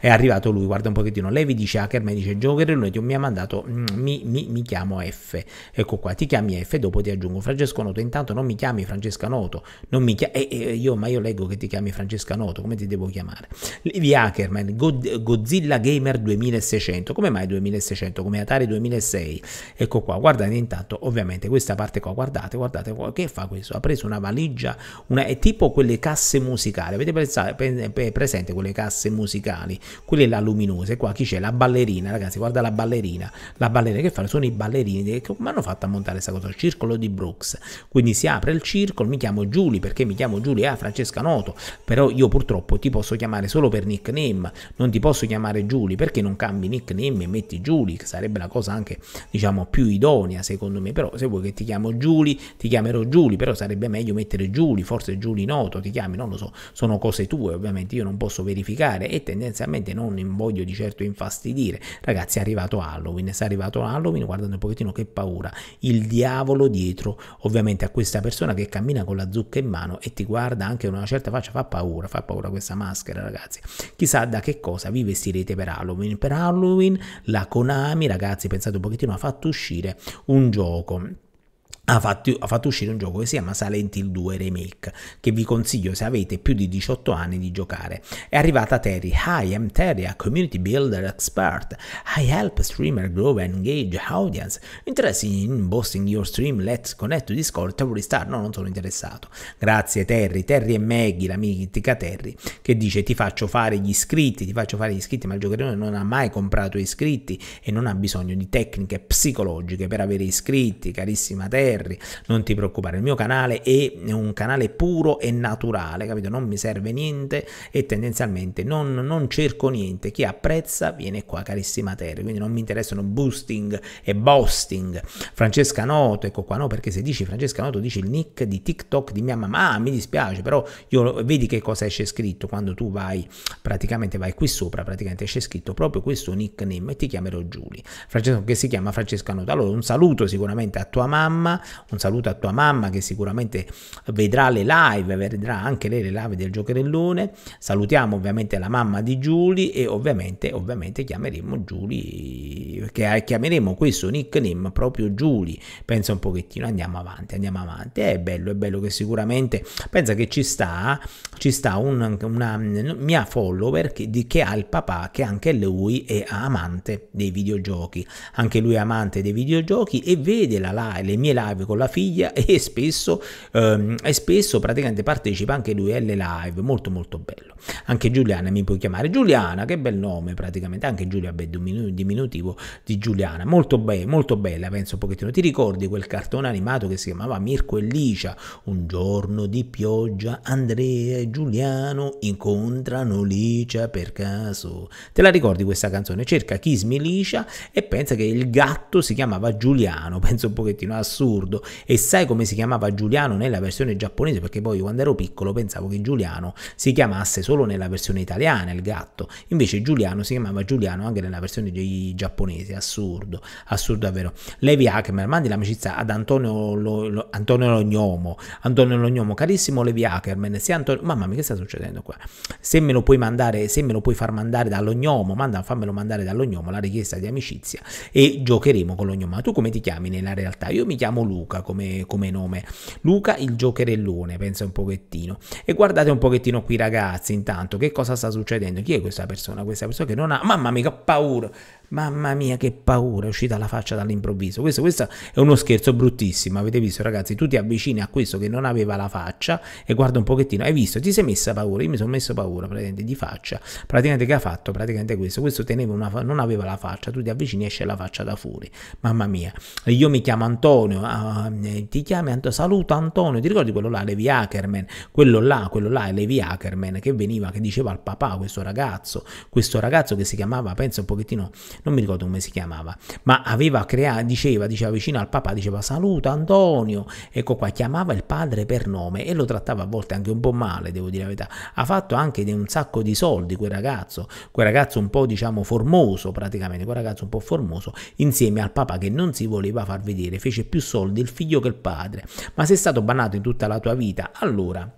è arrivato lui, guarda un pochettino, Levi dice, Ackerman ah, dice, dice Giocherellone ti mi ha mandato mm, mi, mi, mi, chiamo F ecco qua ti chiami F dopo ti aggiungo Francesco Noto intanto non mi chiami Francesca Noto non mi chiami eh, eh, io ma io leggo che ti chiami Francesca Noto come ti devo chiamare Levi Ackerman God, Godzilla Gamer 2600 come mai 2600 come Atari 2006 ecco qua guardate intanto ovviamente questa parte qua guardate guardate qua, che fa questo ha preso una valigia una, è tipo quelle casse musicali avete pensato, pre, presente quelle casse musicali quelle là luminose qua chi c'è la ballerina ragazzi, guarda la ballerina, la ballerina che fanno sono i ballerini che mi hanno fatto montare questa cosa, il circolo di Brooks. Quindi si apre il circolo, mi chiamo Giulia perché mi chiamo Giulia ah, Francesca Noto, però io purtroppo ti posso chiamare solo per nickname, non ti posso chiamare Giulia perché non cambi nickname e metti Giulia, che sarebbe la cosa anche diciamo più idonea secondo me, però se vuoi che ti chiamo Giulia, ti chiamerò Giulia, però sarebbe meglio mettere Giulia, forse Giulia Noto ti chiami, non lo so, sono cose tue ovviamente, io non posso verificare e tendenzialmente non voglio di certo infastidire Ragazzi, è arrivato Halloween, se è arrivato Halloween, guardate un pochettino che paura, il diavolo dietro, ovviamente a questa persona che cammina con la zucca in mano e ti guarda anche una certa faccia, fa paura, fa paura questa maschera, ragazzi. Chissà da che cosa vi vestirete per Halloween. Per Halloween la Konami, ragazzi, pensate un pochettino, ha fatto uscire un gioco ha fatto, ha fatto, uscire un gioco che si chiama Silent Hill 2 Remake, che vi consiglio se avete più di 18 anni di giocare. È arrivata Terry. Hi, I'm Terry, a community builder expert. I help streamer grow and engage audience. Interested in boosting your stream? Let's connect to Discord to restart. No, non sono interessato. Grazie Terry. Terry e Maggie, la mitica Terry, che dice ti faccio fare gli iscritti, ti faccio fare gli iscritti, ma il giocatore non ha mai comprato iscritti e non ha bisogno di tecniche psicologiche per avere iscritti, carissima Terry Ferri, non ti preoccupare, il mio canale è un canale puro e naturale, capito? Non mi serve niente e tendenzialmente non, non cerco niente, chi apprezza viene qua, carissima Terry, quindi non mi interessano boosting e boasting. Francesca Noto, ecco qua no, perché se dici Francesca Noto dici il nick di TikTok di mia mamma, ah, mi dispiace, però io vedi che cosa esce scritto quando tu vai, praticamente vai qui sopra, praticamente esce scritto proprio questo nickname e ti chiamerò Giulia. Francesco che si chiama Francesca Nota. Allora un saluto sicuramente a tua mamma un saluto a tua mamma che sicuramente vedrà le live, vedrà anche lei le live del giocherellone, salutiamo ovviamente la mamma di Giulia e ovviamente, ovviamente chiameremo Giulia, che chiameremo questo nickname proprio Giulia, pensa un pochettino, andiamo avanti, andiamo avanti, è bello, è bello che sicuramente, pensa che ci sta, ci sta un, una mia follower che, di, che ha il papà che anche lui è amante dei videogiochi, anche lui è amante dei videogiochi e vede la live, le mie live live con la figlia <laughs> e spesso, ehm, e spesso praticamente partecipa anche lui alle live, molto molto bello. Anche Giuliana mi puoi chiamare Giuliana, che bel nome praticamente, anche Giulia Beh, diminutivo di Giuliana, molto, be- molto bella, penso un pochettino. Ti ricordi quel cartone animato che si chiamava Mirko e Licia? Un giorno di pioggia Andrea e Giuliano incontrano Licia per caso. Te la ricordi questa canzone? Cerca Kismi Licia e pensa che il gatto si chiamava Giuliano, <laughs> penso un pochettino assurdo ricordo e sai come si chiamava Giuliano nella versione giapponese perché poi quando ero piccolo pensavo che Giuliano si chiamasse solo nella versione italiana il gatto, invece Giuliano si chiamava Giuliano anche nella versione giapponese, assurdo, assurdo davvero. Levi Ackerman, mandi l'amicizia ad Antonio, lo, lo, Antonio Lognomo, Antonio Lognomo, carissimo Levi Ackerman, se Antonio, mamma mia che sta succedendo qua? Se me lo puoi mandare, se me lo puoi far mandare dall'ognomo, manda, fammelo mandare dall'ognomo la richiesta di amicizia e giocheremo con l'ognomo. Ma tu come ti chiami nella realtà? Io mi chiamo Luca come, come nome. Luca il giocherellone, pensa un pochettino. E guardate un pochettino qui ragazzi, intanto, che cosa sta succedendo? Chi è questa persona? Questa persona che non ha... Mamma mia, che paura! Mamma mia, che paura! È uscita la faccia dall'improvviso. Questo, questo è uno scherzo bruttissimo, avete visto ragazzi? Tu ti avvicini a questo che non aveva la faccia e guarda un pochettino. Hai visto? Ti sei messa paura? Io mi sono messo paura, praticamente, di faccia. Praticamente che ha fatto? Praticamente questo. Questo teneva una, non aveva la faccia, tu ti avvicini e esce la faccia da fuori. Mamma mia. Io mi chiamo Antonio, ah, Ehm, eh, ti chiami Antonio, saluto Antonio, ti ricordi quello là, Levi Ackerman, quello là, quello là è Levi Ackerman che veniva, che diceva al papà questo ragazzo, questo ragazzo che si chiamava, penso un pochettino, non mi ricordo come si chiamava, ma aveva creato, diceva, diceva vicino al papà, diceva saluto Antonio, ecco qua, chiamava il padre per nome e lo trattava a volte anche un po' male, devo dire la verità, ha fatto anche un sacco di soldi quel ragazzo, quel ragazzo un po' diciamo formoso praticamente, quel ragazzo un po' formoso, insieme al papà che non si voleva far vedere, fece più soldi soldi il figlio che il padre, ma sei stato bannato in tutta la tua vita, allora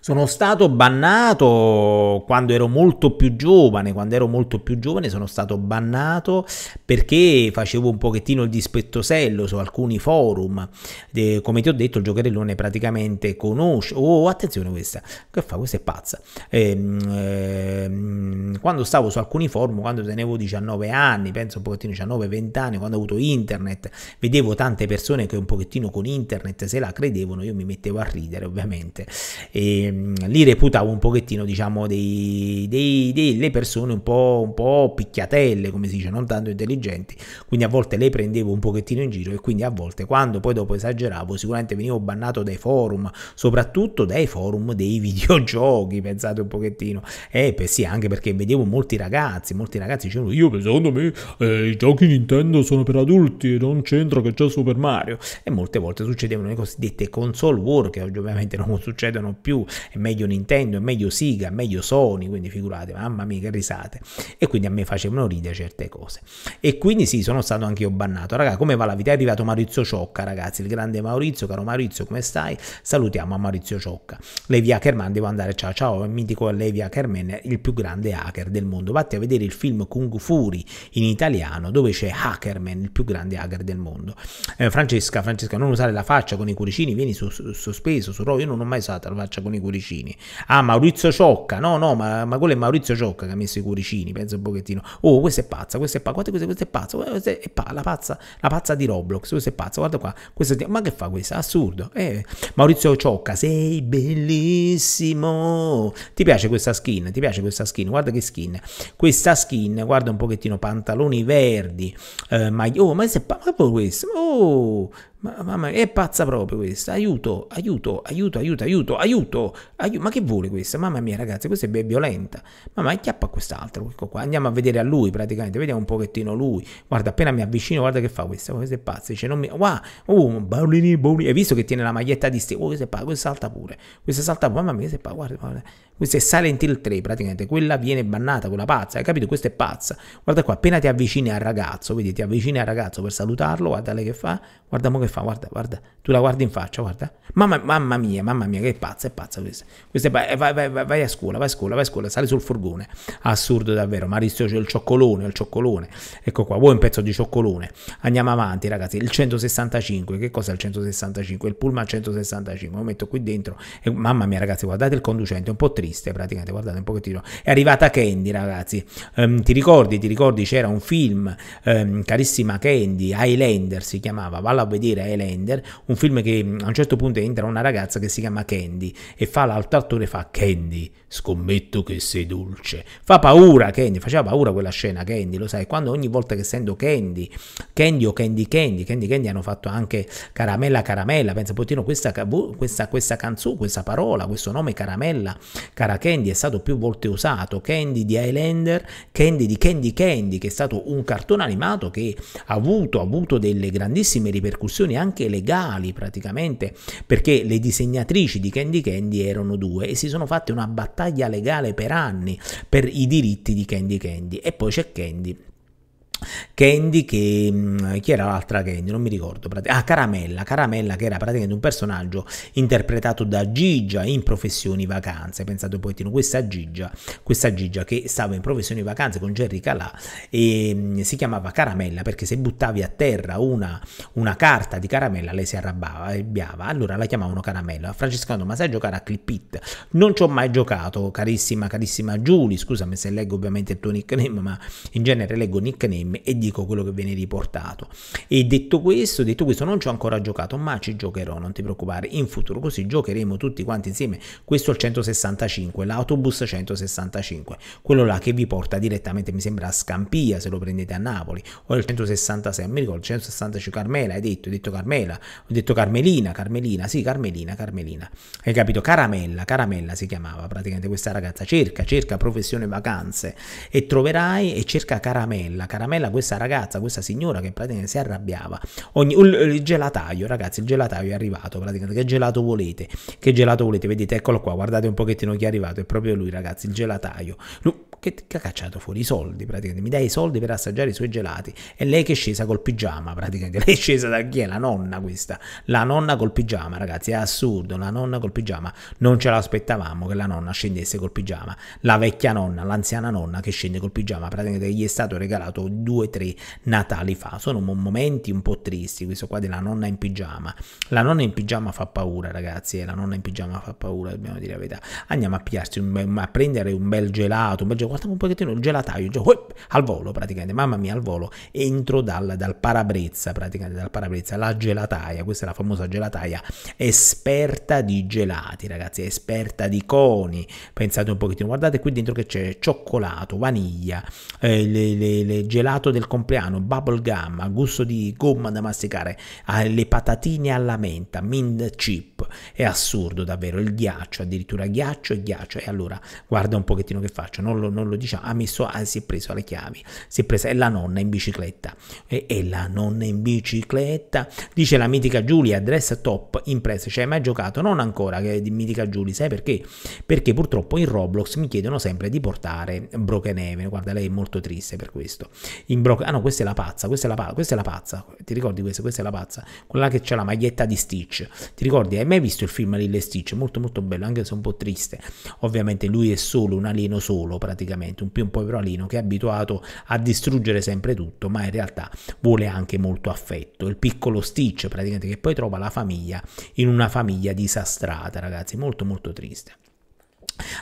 sono stato bannato quando ero molto più giovane, quando ero molto più giovane sono stato bannato perché facevo un pochettino il dispettosello su alcuni forum. De, come ti ho detto, il giocherellone praticamente conosce... Oh, attenzione questa, che fa? Questa è pazza. Ehm, ehm, quando stavo su alcuni forum, quando tenevo 19 anni, penso un pochettino 19-20 anni, quando ho avuto internet, vedevo tante persone che un pochettino con internet se la credevano, io mi mettevo a ridere ovviamente. E e ehm, li reputavo un pochettino diciamo dei, dei, delle persone un po', un po' picchiatelle come si dice non tanto intelligenti quindi a volte le prendevo un pochettino in giro e quindi a volte quando poi dopo esageravo sicuramente venivo bannato dai forum soprattutto dai forum dei <laughs> videogiochi pensate un pochettino e eh, per, sì anche perché vedevo molti ragazzi molti ragazzi dicevano io secondo me eh, i giochi Nintendo sono per adulti non c'entra che c'è Super Mario e molte volte succedevano le cosiddette console war che ovviamente non <laughs> succedono più più, è meglio Nintendo, è meglio Sega, è meglio Sony, quindi figurate, mamma mia che risate. E quindi a me facevano ridere certe cose. E quindi sì, sono stato anche io bannato. Raga, come va la vita? È arrivato Maurizio Ciocca, ragazzi, il grande Maurizio, caro Maurizio, come stai? Salutiamo a Maurizio Ciocca. Levi Ackerman, devo andare, ciao ciao, mitico Levi Ackerman, il più grande hacker del mondo. Vatti a vedere il film Kung Fury in italiano, dove c'è Hackerman, il più grande hacker del mondo. Eh, Francesca, Francesca, non usare la faccia con i cuoricini, vieni su, su, sospeso, su rovo. Io non ho mai usato la faccia con i cuoricini. Ah, Maurizio Ciocca, no, no, ma, ma quello è Maurizio Ciocca che ha messo i cuoricini. penso un pochettino. Oh, questa è pazza, questa è pazza, guarda questa, questa è pazza, questa è pa- la pazza, la pazza di Roblox, questa è pazza, guarda qua, questa ma che fa questa? Assurdo. Eh, Maurizio Ciocca, sei bellissimo. Ti piace questa skin? Ti piace questa skin? Guarda che skin. Questa skin, guarda un pochettino, pantaloni verdi, eh, ma... Oh, ma, se... ma questo? Oh, ma mamma mia, è pazza proprio questa. Aiuto, aiuto, aiuto, aiuto, aiuto, aiuto, Ma che vuole questa? Mamma mia, ragazzi, questa è violenta. Mamma, acchiappa quest'altro. Ecco qua. Andiamo a vedere a lui praticamente. Vediamo un pochettino lui. Guarda, appena mi avvicino, guarda che fa questa. Oh, questa è pazza. Dice, non mi... Wow, oh, baulini, baulini. Hai visto che tiene la maglietta di ste... Oh, questa è pazza. Questa salta pure. Questa salta pure. Mamma mia, questa è pazza. Guarda, guarda. Questo è Silent Hill 3, praticamente. Quella viene bannata, quella pazza, hai capito? Questa è pazza. Guarda qua, appena ti avvicini al ragazzo, vedi, ti avvicini al ragazzo per salutarlo, guarda lei che fa, guarda mo che fa, guarda, guarda, tu la guardi in faccia, guarda. Mamma, mamma mia, mamma mia, che pazza, è pazza questa. Questa è pazza, eh, vai, vai, vai, vai, a scuola, vai a scuola, vai a scuola, sali sul furgone. Assurdo davvero, ma Maurizio c'è il cioccolone, il cioccolone. Ecco qua, vuoi un pezzo di cioccolone? Andiamo avanti, ragazzi, il 165, che cos'è il 165? Il pullman 165, lo metto qui dentro. E, mamma mia, ragazzi, guardate il conducente, è un po' triste triste praticamente, guardate un pochettino. È arrivata Candy ragazzi, um, ti ricordi, ti ricordi c'era un film, um, carissima Candy, Highlander si chiamava, valla a vedere Highlander, un film che mm, a un certo punto entra una ragazza che si chiama Candy e fa l'altatore fa Candy, scommetto che sei dolce. Fa paura Candy, faceva paura quella scena Candy, lo sai, quando ogni volta che sento Candy, Candy o Candy Candy, Candy Candy hanno fatto anche Caramella Caramella, pensa un pochettino questa, boh, questa, questa canzone, questa parola, questo nome Caramella, Cara Candy è stato più volte usato, Candy di Highlander, Candy di Candy Candy, che è stato un cartone animato che ha avuto, ha avuto delle grandissime ripercussioni anche legali praticamente, perché le disegnatrici di Candy Candy erano due e si sono fatte una battaglia legale per anni per i diritti di Candy Candy. E poi c'è Candy Candy che... Mm, chi era l'altra Candy? Non mi ricordo. Ah, Caramella, Caramella che era praticamente un personaggio interpretato da Gigia in Professioni Vacanze, pensate un pochettino, questa Gigia, questa Gigia che stava in Professioni Vacanze con Jerry Calà e mm, si chiamava Caramella perché se buttavi a terra una, una carta di Caramella lei si arrabbiava, allora la chiamavano Caramella. Francescando ma sai giocare a Clip Non ci ho mai giocato, carissima, carissima Giulia, scusami se leggo ovviamente il tuo nickname, ma in genere leggo nickname e dico quello che viene riportato. E detto questo, detto questo non ci ho ancora giocato, ma ci giocherò, non ti preoccupare, in futuro così giocheremo tutti quanti insieme. Questo è il 165, l'autobus 165, quello là che vi porta direttamente, mi sembra, a Scampia se lo prendete a Napoli, o il 166, mi ricordo, 165 Carmela, hai detto, hai detto Carmela, ho detto Carmelina, Carmelina, sì, Carmelina, Carmelina. Hai capito? Caramella, Caramella si chiamava praticamente questa ragazza. Cerca, cerca professione vacanze e troverai e cerca Caramella, Caramella Marcella, questa ragazza, questa signora che praticamente si arrabbiava. Ogni, il gelataio, ragazzi, il gelataio è arrivato, praticamente che gelato volete? Che gelato volete? Vedete, eccolo qua, guardate un pochettino chi è arrivato, è proprio lui, ragazzi, il gelataio. Lui, che, che, ha cacciato fuori i soldi praticamente, mi dai i soldi per assaggiare i suoi gelati e lei che è scesa col pigiama praticamente, <laughs> lei è scesa da chi è? La nonna questa, la nonna col pigiama ragazzi, è assurdo, la nonna col pigiama, non ce l'aspettavamo che la nonna scendesse col pigiama, la vecchia nonna, l'anziana nonna che scende col pigiama praticamente gli è stato regalato due o tre Natali fa. Sono momenti un po' tristi, questo qua della nonna in pigiama. La nonna in pigiama fa paura, ragazzi, eh, la nonna in pigiama fa paura, dobbiamo dire la verità. Andiamo a pigliarsi, un, a prendere un bel gelato, un bel gelato, guarda un pochettino il gelataio, gel, uip, al volo praticamente, mamma mia, al volo, entro dal, dal parabrezza, praticamente dal parabrezza, la gelataia, questa è la famosa gelataia, esperta di gelati, ragazzi, esperta di coni, pensate un pochettino, guardate qui dentro che c'è cioccolato, vaniglia, eh, le, le, le gelate, gelato del compleanno, bubblegum a gusto di gomma da masticare, alle patatine alla menta, mint chip. È assurdo davvero, il ghiaccio, addirittura ghiaccio e ghiaccio. E allora guarda un pochettino che faccio, non lo, non lo diciamo, ha messo, ah, si è preso le chiavi, si è presa, è la nonna in bicicletta, e, è la nonna in bicicletta, dice la mitica Giulia, dress top impresa, cioè mai giocato, non ancora, che di mitica Giulia, sai perché? Perché purtroppo in Roblox mi chiedono sempre di portare Broken Even, guarda lei è molto triste per questo in broccoli. Ah no, questa è la pazza, questa è la, pa- questa è la pazza. Ti ricordi questa? Questa è la pazza. Quella che c'ha la maglietta di Stitch. Ti ricordi? Hai mai visto il film Lille Stitch? Molto molto bello, anche se un po' triste. Ovviamente lui è solo un alieno solo, praticamente, un più un povero alieno che è abituato a distruggere sempre tutto, ma in realtà vuole anche molto affetto. Il piccolo Stitch, praticamente, che poi trova la famiglia in una famiglia disastrata, ragazzi, molto molto triste.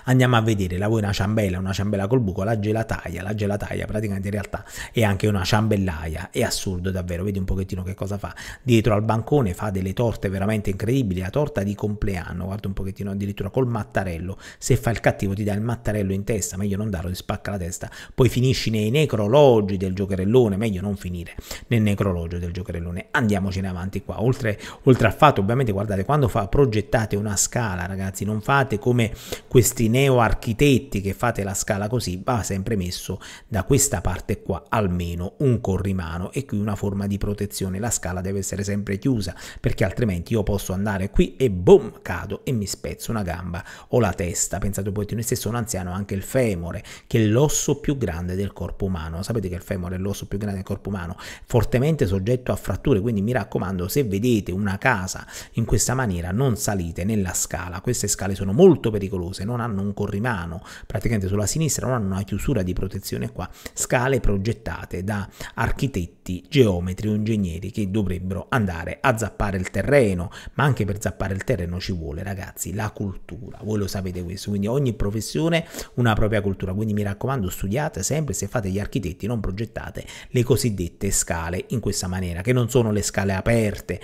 Andiamo a vedere, la vuoi una ciambella, una ciambella col buco, la gelataia, la gelataia praticamente in realtà è anche una ciambellaia, è assurdo davvero, vedi un pochettino che cosa fa, dietro al bancone fa delle torte veramente incredibili, la torta di compleanno, guarda un pochettino addirittura col mattarello, se fa il cattivo ti dà il mattarello in testa, meglio non darlo, ti spacca la testa, poi finisci nei necrologi del giocherellone, meglio non finire nel necrologio del giocherellone, andiamocene avanti qua, oltre, oltre al fatto ovviamente guardate quando fa, progettate una scala ragazzi, non fate come questo questi neoarchitetti che fate la scala così va sempre messo da questa parte qua almeno un corrimano e qui una forma di protezione la scala deve essere sempre chiusa perché altrimenti io posso andare qui e boom cado e mi spezzo una gamba o la testa pensate un pochettino se sono anziano anche il femore che è l'osso più grande del corpo umano sapete che il femore è l'osso più grande del corpo umano fortemente soggetto a fratture quindi mi raccomando se vedete una casa in questa maniera non salite nella scala queste scale sono molto pericolose non hanno un corrimano, praticamente sulla sinistra non hanno una chiusura di protezione qua, scale progettate da architetti, geometri o ingegneri che dovrebbero andare a zappare il terreno, ma anche per zappare il terreno ci vuole ragazzi la cultura, voi lo sapete questo, quindi ogni professione una propria cultura, quindi mi raccomando studiate sempre se fate gli architetti, non progettate le cosiddette scale in questa maniera, che non sono le scale aperte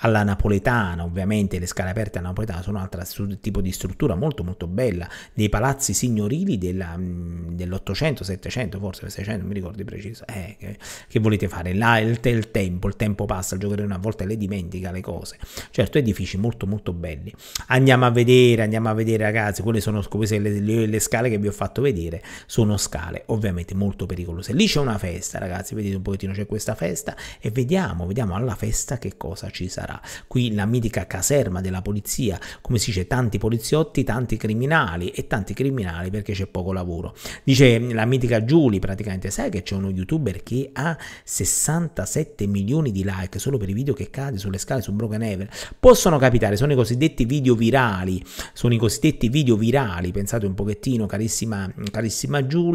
alla napoletana, ovviamente le scale aperte alla napoletana sono un altro tipo di struttura molto molto bella, Portella, dei palazzi signorili mm, dell'Ottocento, Settecento, forse 600, non mi ricordo di preciso, eh, che, che, volete fare? Là il, il, tempo, il tempo passa, il giocatore una volta le dimentica le cose. Certo, edifici molto molto belli. Andiamo a vedere, andiamo a vedere ragazzi, quelle sono queste, le, le, le scale che vi ho fatto vedere, sono scale ovviamente molto pericolose. Lì c'è una festa ragazzi, vedete un pochettino c'è questa festa e vediamo, vediamo alla festa che cosa ci sarà. Qui la mitica caserma della polizia, come si dice, tanti poliziotti, tanti criminali, criminali e tanti criminali perché c'è poco lavoro. Dice la mitica Giulia, praticamente sai che c'è uno youtuber che ha 67 milioni di like solo per i video che cade sulle scale su Broken Ever. Possono capitare, sono i cosiddetti video virali, sono i cosiddetti video virali, pensate un pochettino carissima, carissima Giulia,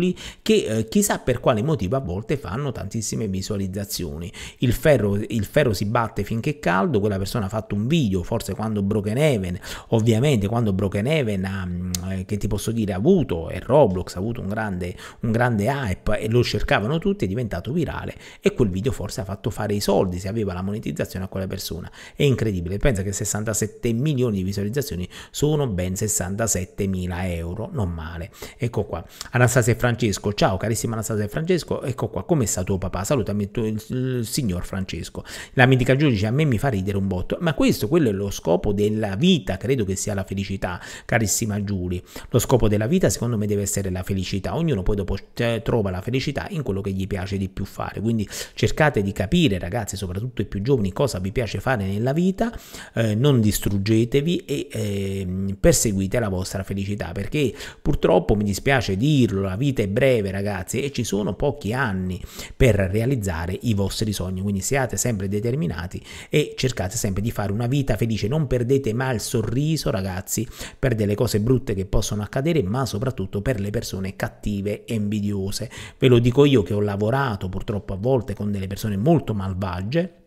che eh, chissà per quale motivo a volte fanno tantissime visualizzazioni. Il ferro, il ferro si batte finché è caldo, quella persona ha fatto un video, forse quando Broken Even, ovviamente quando Broken Even ha Mm, eh, che ti posso dire, ha avuto, e Roblox ha avuto un grande, un grande hype e lo cercavano tutti, è diventato virale e quel video forse ha fatto fare i soldi se aveva la monetizzazione a quella persona. È incredibile, pensa che 67 milioni di visualizzazioni sono ben 67 mila euro, non male. Ecco qua, Anastasia e Francesco, ciao carissima Anastasia e Francesco, ecco qua, come sta tuo papà? Salutami tu, il, il signor Francesco. La medica giudice a me mi fa ridere un botto, ma questo, quello è lo scopo della vita, credo che sia la felicità, carissima giudice maturi. Lo scopo della vita secondo me deve essere la felicità, ognuno poi dopo cioè, trova la felicità in quello che gli piace di più fare, quindi cercate di capire ragazzi, soprattutto i più giovani, cosa vi piace fare nella vita, eh, non distruggetevi e eh, perseguite la vostra felicità, perché purtroppo mi dispiace dirlo, la vita è breve ragazzi e ci sono pochi anni per realizzare i vostri sogni, quindi siate sempre determinati e cercate sempre di fare una vita felice, non perdete mai il sorriso ragazzi per delle cose brutte brutte che possono accadere, ma soprattutto per le persone cattive e invidiose. Ve lo dico io che ho lavorato purtroppo a volte con delle persone molto malvagie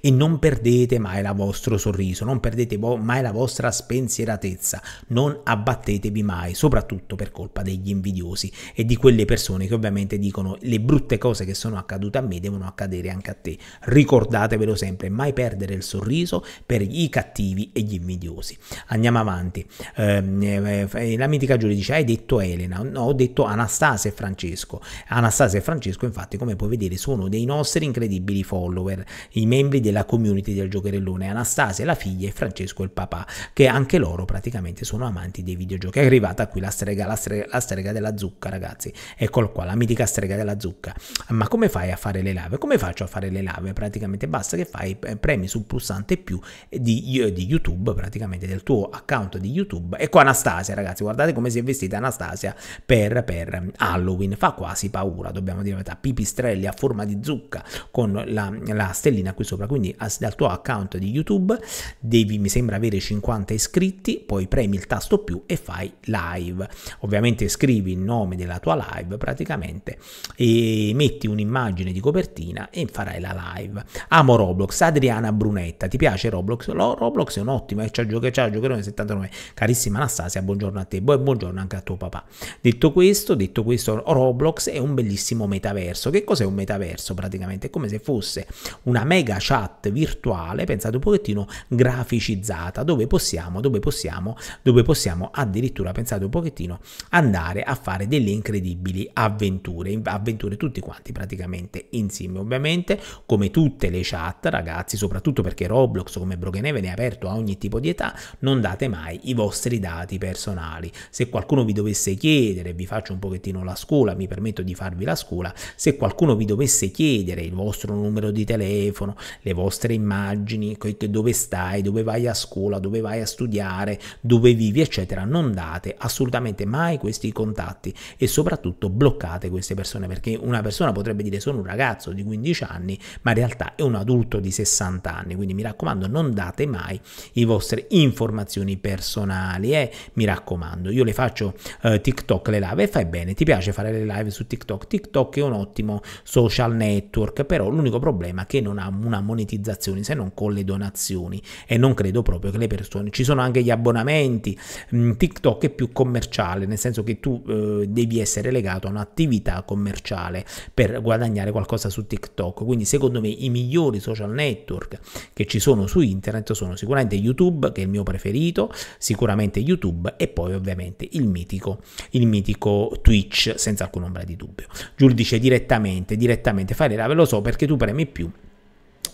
e non perdete mai il vostro sorriso, non perdete mai la vostra spensieratezza, non abbattetevi mai, soprattutto per colpa degli invidiosi e di quelle persone che ovviamente dicono le brutte cose che sono accadute a me devono accadere anche a te. Ricordatevelo sempre, mai perdere il sorriso per i cattivi e gli invidiosi. Andiamo avanti. Ehm, eh, eh, la mitica Giulia dice: Hai detto Elena? No, ho detto Anastasia e Francesco. Anastasia e Francesco, infatti, come puoi vedere, sono dei nostri incredibili follower. I miei membri della community del giocherellone, Anastasia la figlia e Francesco il papà, che anche loro praticamente sono amanti dei videogiochi. È arrivata qui la strega, la strega, la strega della zucca ragazzi, eccolo qua, la mitica strega della zucca. Ma come fai a fare le lave? Come faccio a fare le lave? Praticamente basta che fai, eh, premi sul pulsante più di, di YouTube, praticamente del tuo account di YouTube. Ecco Anastasia ragazzi, guardate come si è vestita Anastasia per, per Halloween, fa quasi paura, dobbiamo dire la verità, pipistrelli a forma di zucca con la, la stellina qui sopra sopra, quindi dal tuo account di YouTube devi, mi sembra, avere 50 iscritti, poi premi il tasto più e fai live. Ovviamente scrivi il nome della tua live praticamente e metti un'immagine di copertina e farai la live. Amo Roblox, Adriana Brunetta, ti piace Roblox? Lo, Roblox è un ottimo, eh, c'è gioca, giocherone 79, carissima Anastasia, buongiorno a te, e buongiorno anche a tuo papà. Detto questo, detto questo, Roblox è un bellissimo metaverso. Che cos'è un metaverso praticamente? È come se fosse una mega una chat virtuale, pensate un pochettino, graficizzata, dove possiamo, dove possiamo, dove possiamo addirittura, pensate un pochettino, andare a fare delle incredibili avventure, avventure tutti quanti praticamente insieme, ovviamente, come tutte le chat, ragazzi, soprattutto perché Roblox come Broken Brokenhaven è aperto a ogni tipo di età, non date mai i vostri dati personali. Se qualcuno vi dovesse chiedere, vi faccio un pochettino la scuola, mi permetto di farvi la scuola, se qualcuno vi dovesse chiedere il vostro numero di telefono, le vostre immagini, dove stai, dove vai a scuola, dove vai a studiare, dove vivi, eccetera. Non date assolutamente mai questi contatti e soprattutto bloccate queste persone perché una persona potrebbe dire sono un ragazzo di 15 anni, ma in realtà è un adulto di 60 anni. Quindi mi raccomando, non date mai le vostre informazioni personali. Eh? Mi raccomando, io le faccio eh, TikTok le live e fai bene. Ti piace fare le live su TikTok? TikTok è un ottimo social network, però l'unico problema è che non ha una a monetizzazioni se non con le donazioni e non credo proprio che le persone ci sono anche gli abbonamenti mm, TikTok è più commerciale nel senso che tu eh, devi essere legato a un'attività commerciale per guadagnare qualcosa su TikTok quindi secondo me i migliori social network che ci sono su internet sono sicuramente YouTube che è il mio preferito sicuramente YouTube e poi ovviamente il mitico il mitico Twitch senza alcun ombra di dubbio giù direttamente direttamente fare la ve lo so perché tu premi più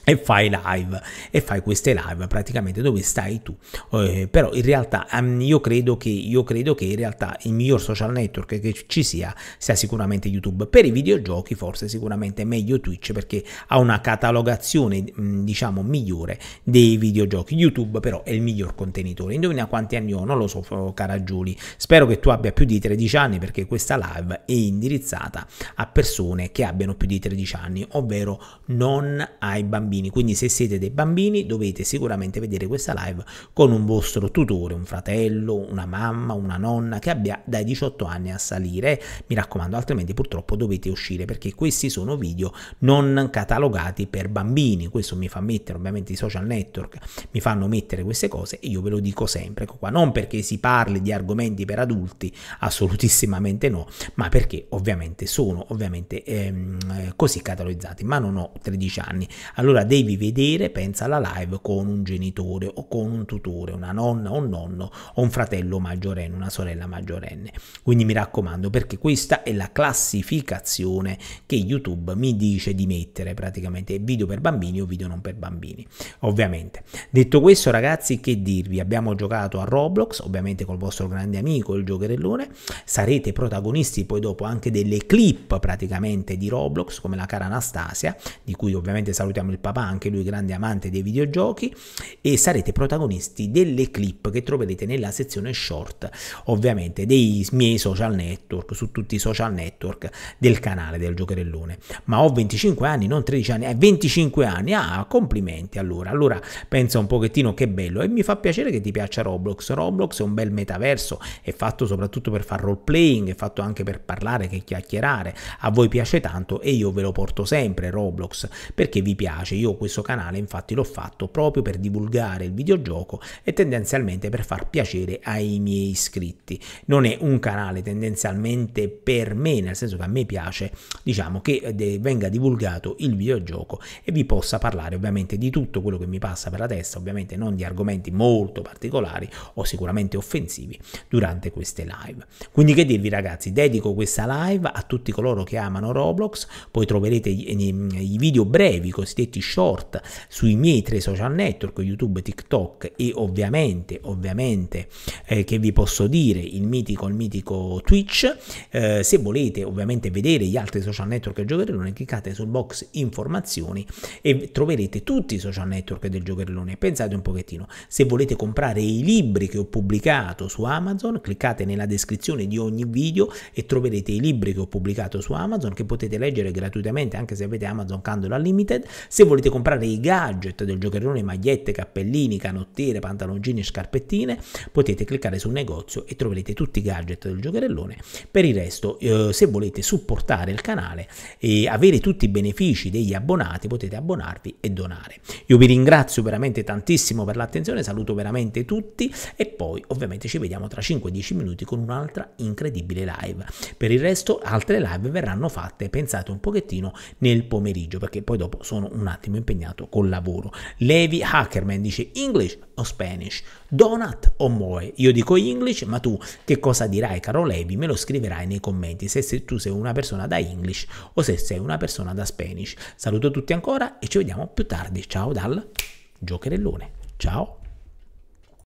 e fai live e fai queste live praticamente dove stai tu eh, però in realtà ehm, io credo che io credo che in realtà il miglior social network che ci sia sia sicuramente youtube per i videogiochi forse sicuramente è meglio twitch perché ha una catalogazione diciamo migliore dei videogiochi youtube però è il miglior contenitore indovina quanti anni ho non lo so cara Giuli spero che tu abbia più di 13 anni perché questa live è indirizzata a persone che abbiano più di 13 anni ovvero non ai bambini bambini, quindi se siete dei bambini dovete sicuramente vedere questa live con un vostro tutore, un fratello, una mamma, una nonna che abbia dai 18 anni a salire, mi raccomando, altrimenti purtroppo dovete uscire perché questi sono video non catalogati per bambini, questo mi fa mettere ovviamente i social network, mi fanno mettere queste cose e io ve lo dico sempre, ecco qua, non perché si parli di argomenti per adulti, assolutissimamente no, ma perché ovviamente sono ovviamente ehm, eh, così catalogizzati, ma non ho 13 anni. Allora allora devi vedere, pensa alla live, con un genitore o con un tutore, una nonna o un nonno o un fratello maggiorenne, una sorella maggiorenne. Quindi mi raccomando perché questa è la classificazione che YouTube mi dice di mettere praticamente video per bambini o video non per bambini, ovviamente. Detto questo ragazzi che dirvi? Abbiamo giocato a Roblox, ovviamente col vostro grande amico il giocherellone, sarete protagonisti poi dopo anche delle clip praticamente di Roblox come la cara Anastasia, di cui ovviamente salutiamo il papà, anche lui grande amante dei videogiochi, e sarete protagonisti delle clip che troverete nella sezione short, ovviamente, dei miei social network, su tutti i social network del canale del giocherellone. Ma ho 25 anni, non 13 anni, eh, 25 anni, ah, complimenti allora. Allora pensa un pochettino che bello e mi fa piacere che ti piaccia Roblox. Roblox è un bel metaverso, è fatto soprattutto per fare role playing, è fatto anche per parlare, che chiacchierare. A voi piace tanto e io ve lo porto sempre Roblox perché vi piace piace. Io questo canale infatti l'ho fatto proprio per divulgare il videogioco e tendenzialmente per far piacere ai miei iscritti. Non è un canale tendenzialmente per me, nel senso che a me piace, diciamo, che eh, venga divulgato il videogioco e vi possa parlare ovviamente di tutto quello che mi passa per la testa, ovviamente non di argomenti molto particolari o sicuramente offensivi durante queste live. Quindi che dirvi ragazzi, dedico questa live a tutti coloro che amano Roblox, poi troverete i, i, ehm, i video brevi, cosiddetti contenuti short sui miei tre social network, YouTube, TikTok e ovviamente, ovviamente eh, che vi posso dire, il mitico, il mitico Twitch. Eh, se volete ovviamente vedere gli altri social network del Giocherellone, cliccate sul box informazioni e troverete tutti i social network del Giocherellone. Pensate un pochettino, se volete comprare i libri che ho pubblicato su Amazon, cliccate nella descrizione di ogni video e troverete i libri che ho pubblicato su Amazon che potete leggere gratuitamente anche se avete Amazon Candle Unlimited. Se se volete comprare i gadget del giocherone, magliette, cappellini, canottiere, pantaloncini e scarpettine, potete cliccare sul negozio e troverete tutti i gadget del giocherellone. Per il resto, eh, se volete supportare il canale e avere tutti i benefici degli abbonati, potete abbonarvi e donare. Io vi ringrazio veramente tantissimo per l'attenzione, saluto veramente tutti e poi ovviamente ci vediamo tra 5-10 minuti con un'altra incredibile live. Per il resto altre live verranno fatte, pensate un pochettino, nel pomeriggio perché poi dopo sono una attimo impegnato col lavoro. Levi Hackerman dice English o Spanish? Donut o Moe? Io dico English, ma tu che cosa dirai, caro Levi? Me lo scriverai nei commenti se, se tu sei una persona da English o se sei una persona da Spanish. Saluto tutti ancora e ci vediamo più tardi. Ciao dal Giocherellone. Ciao.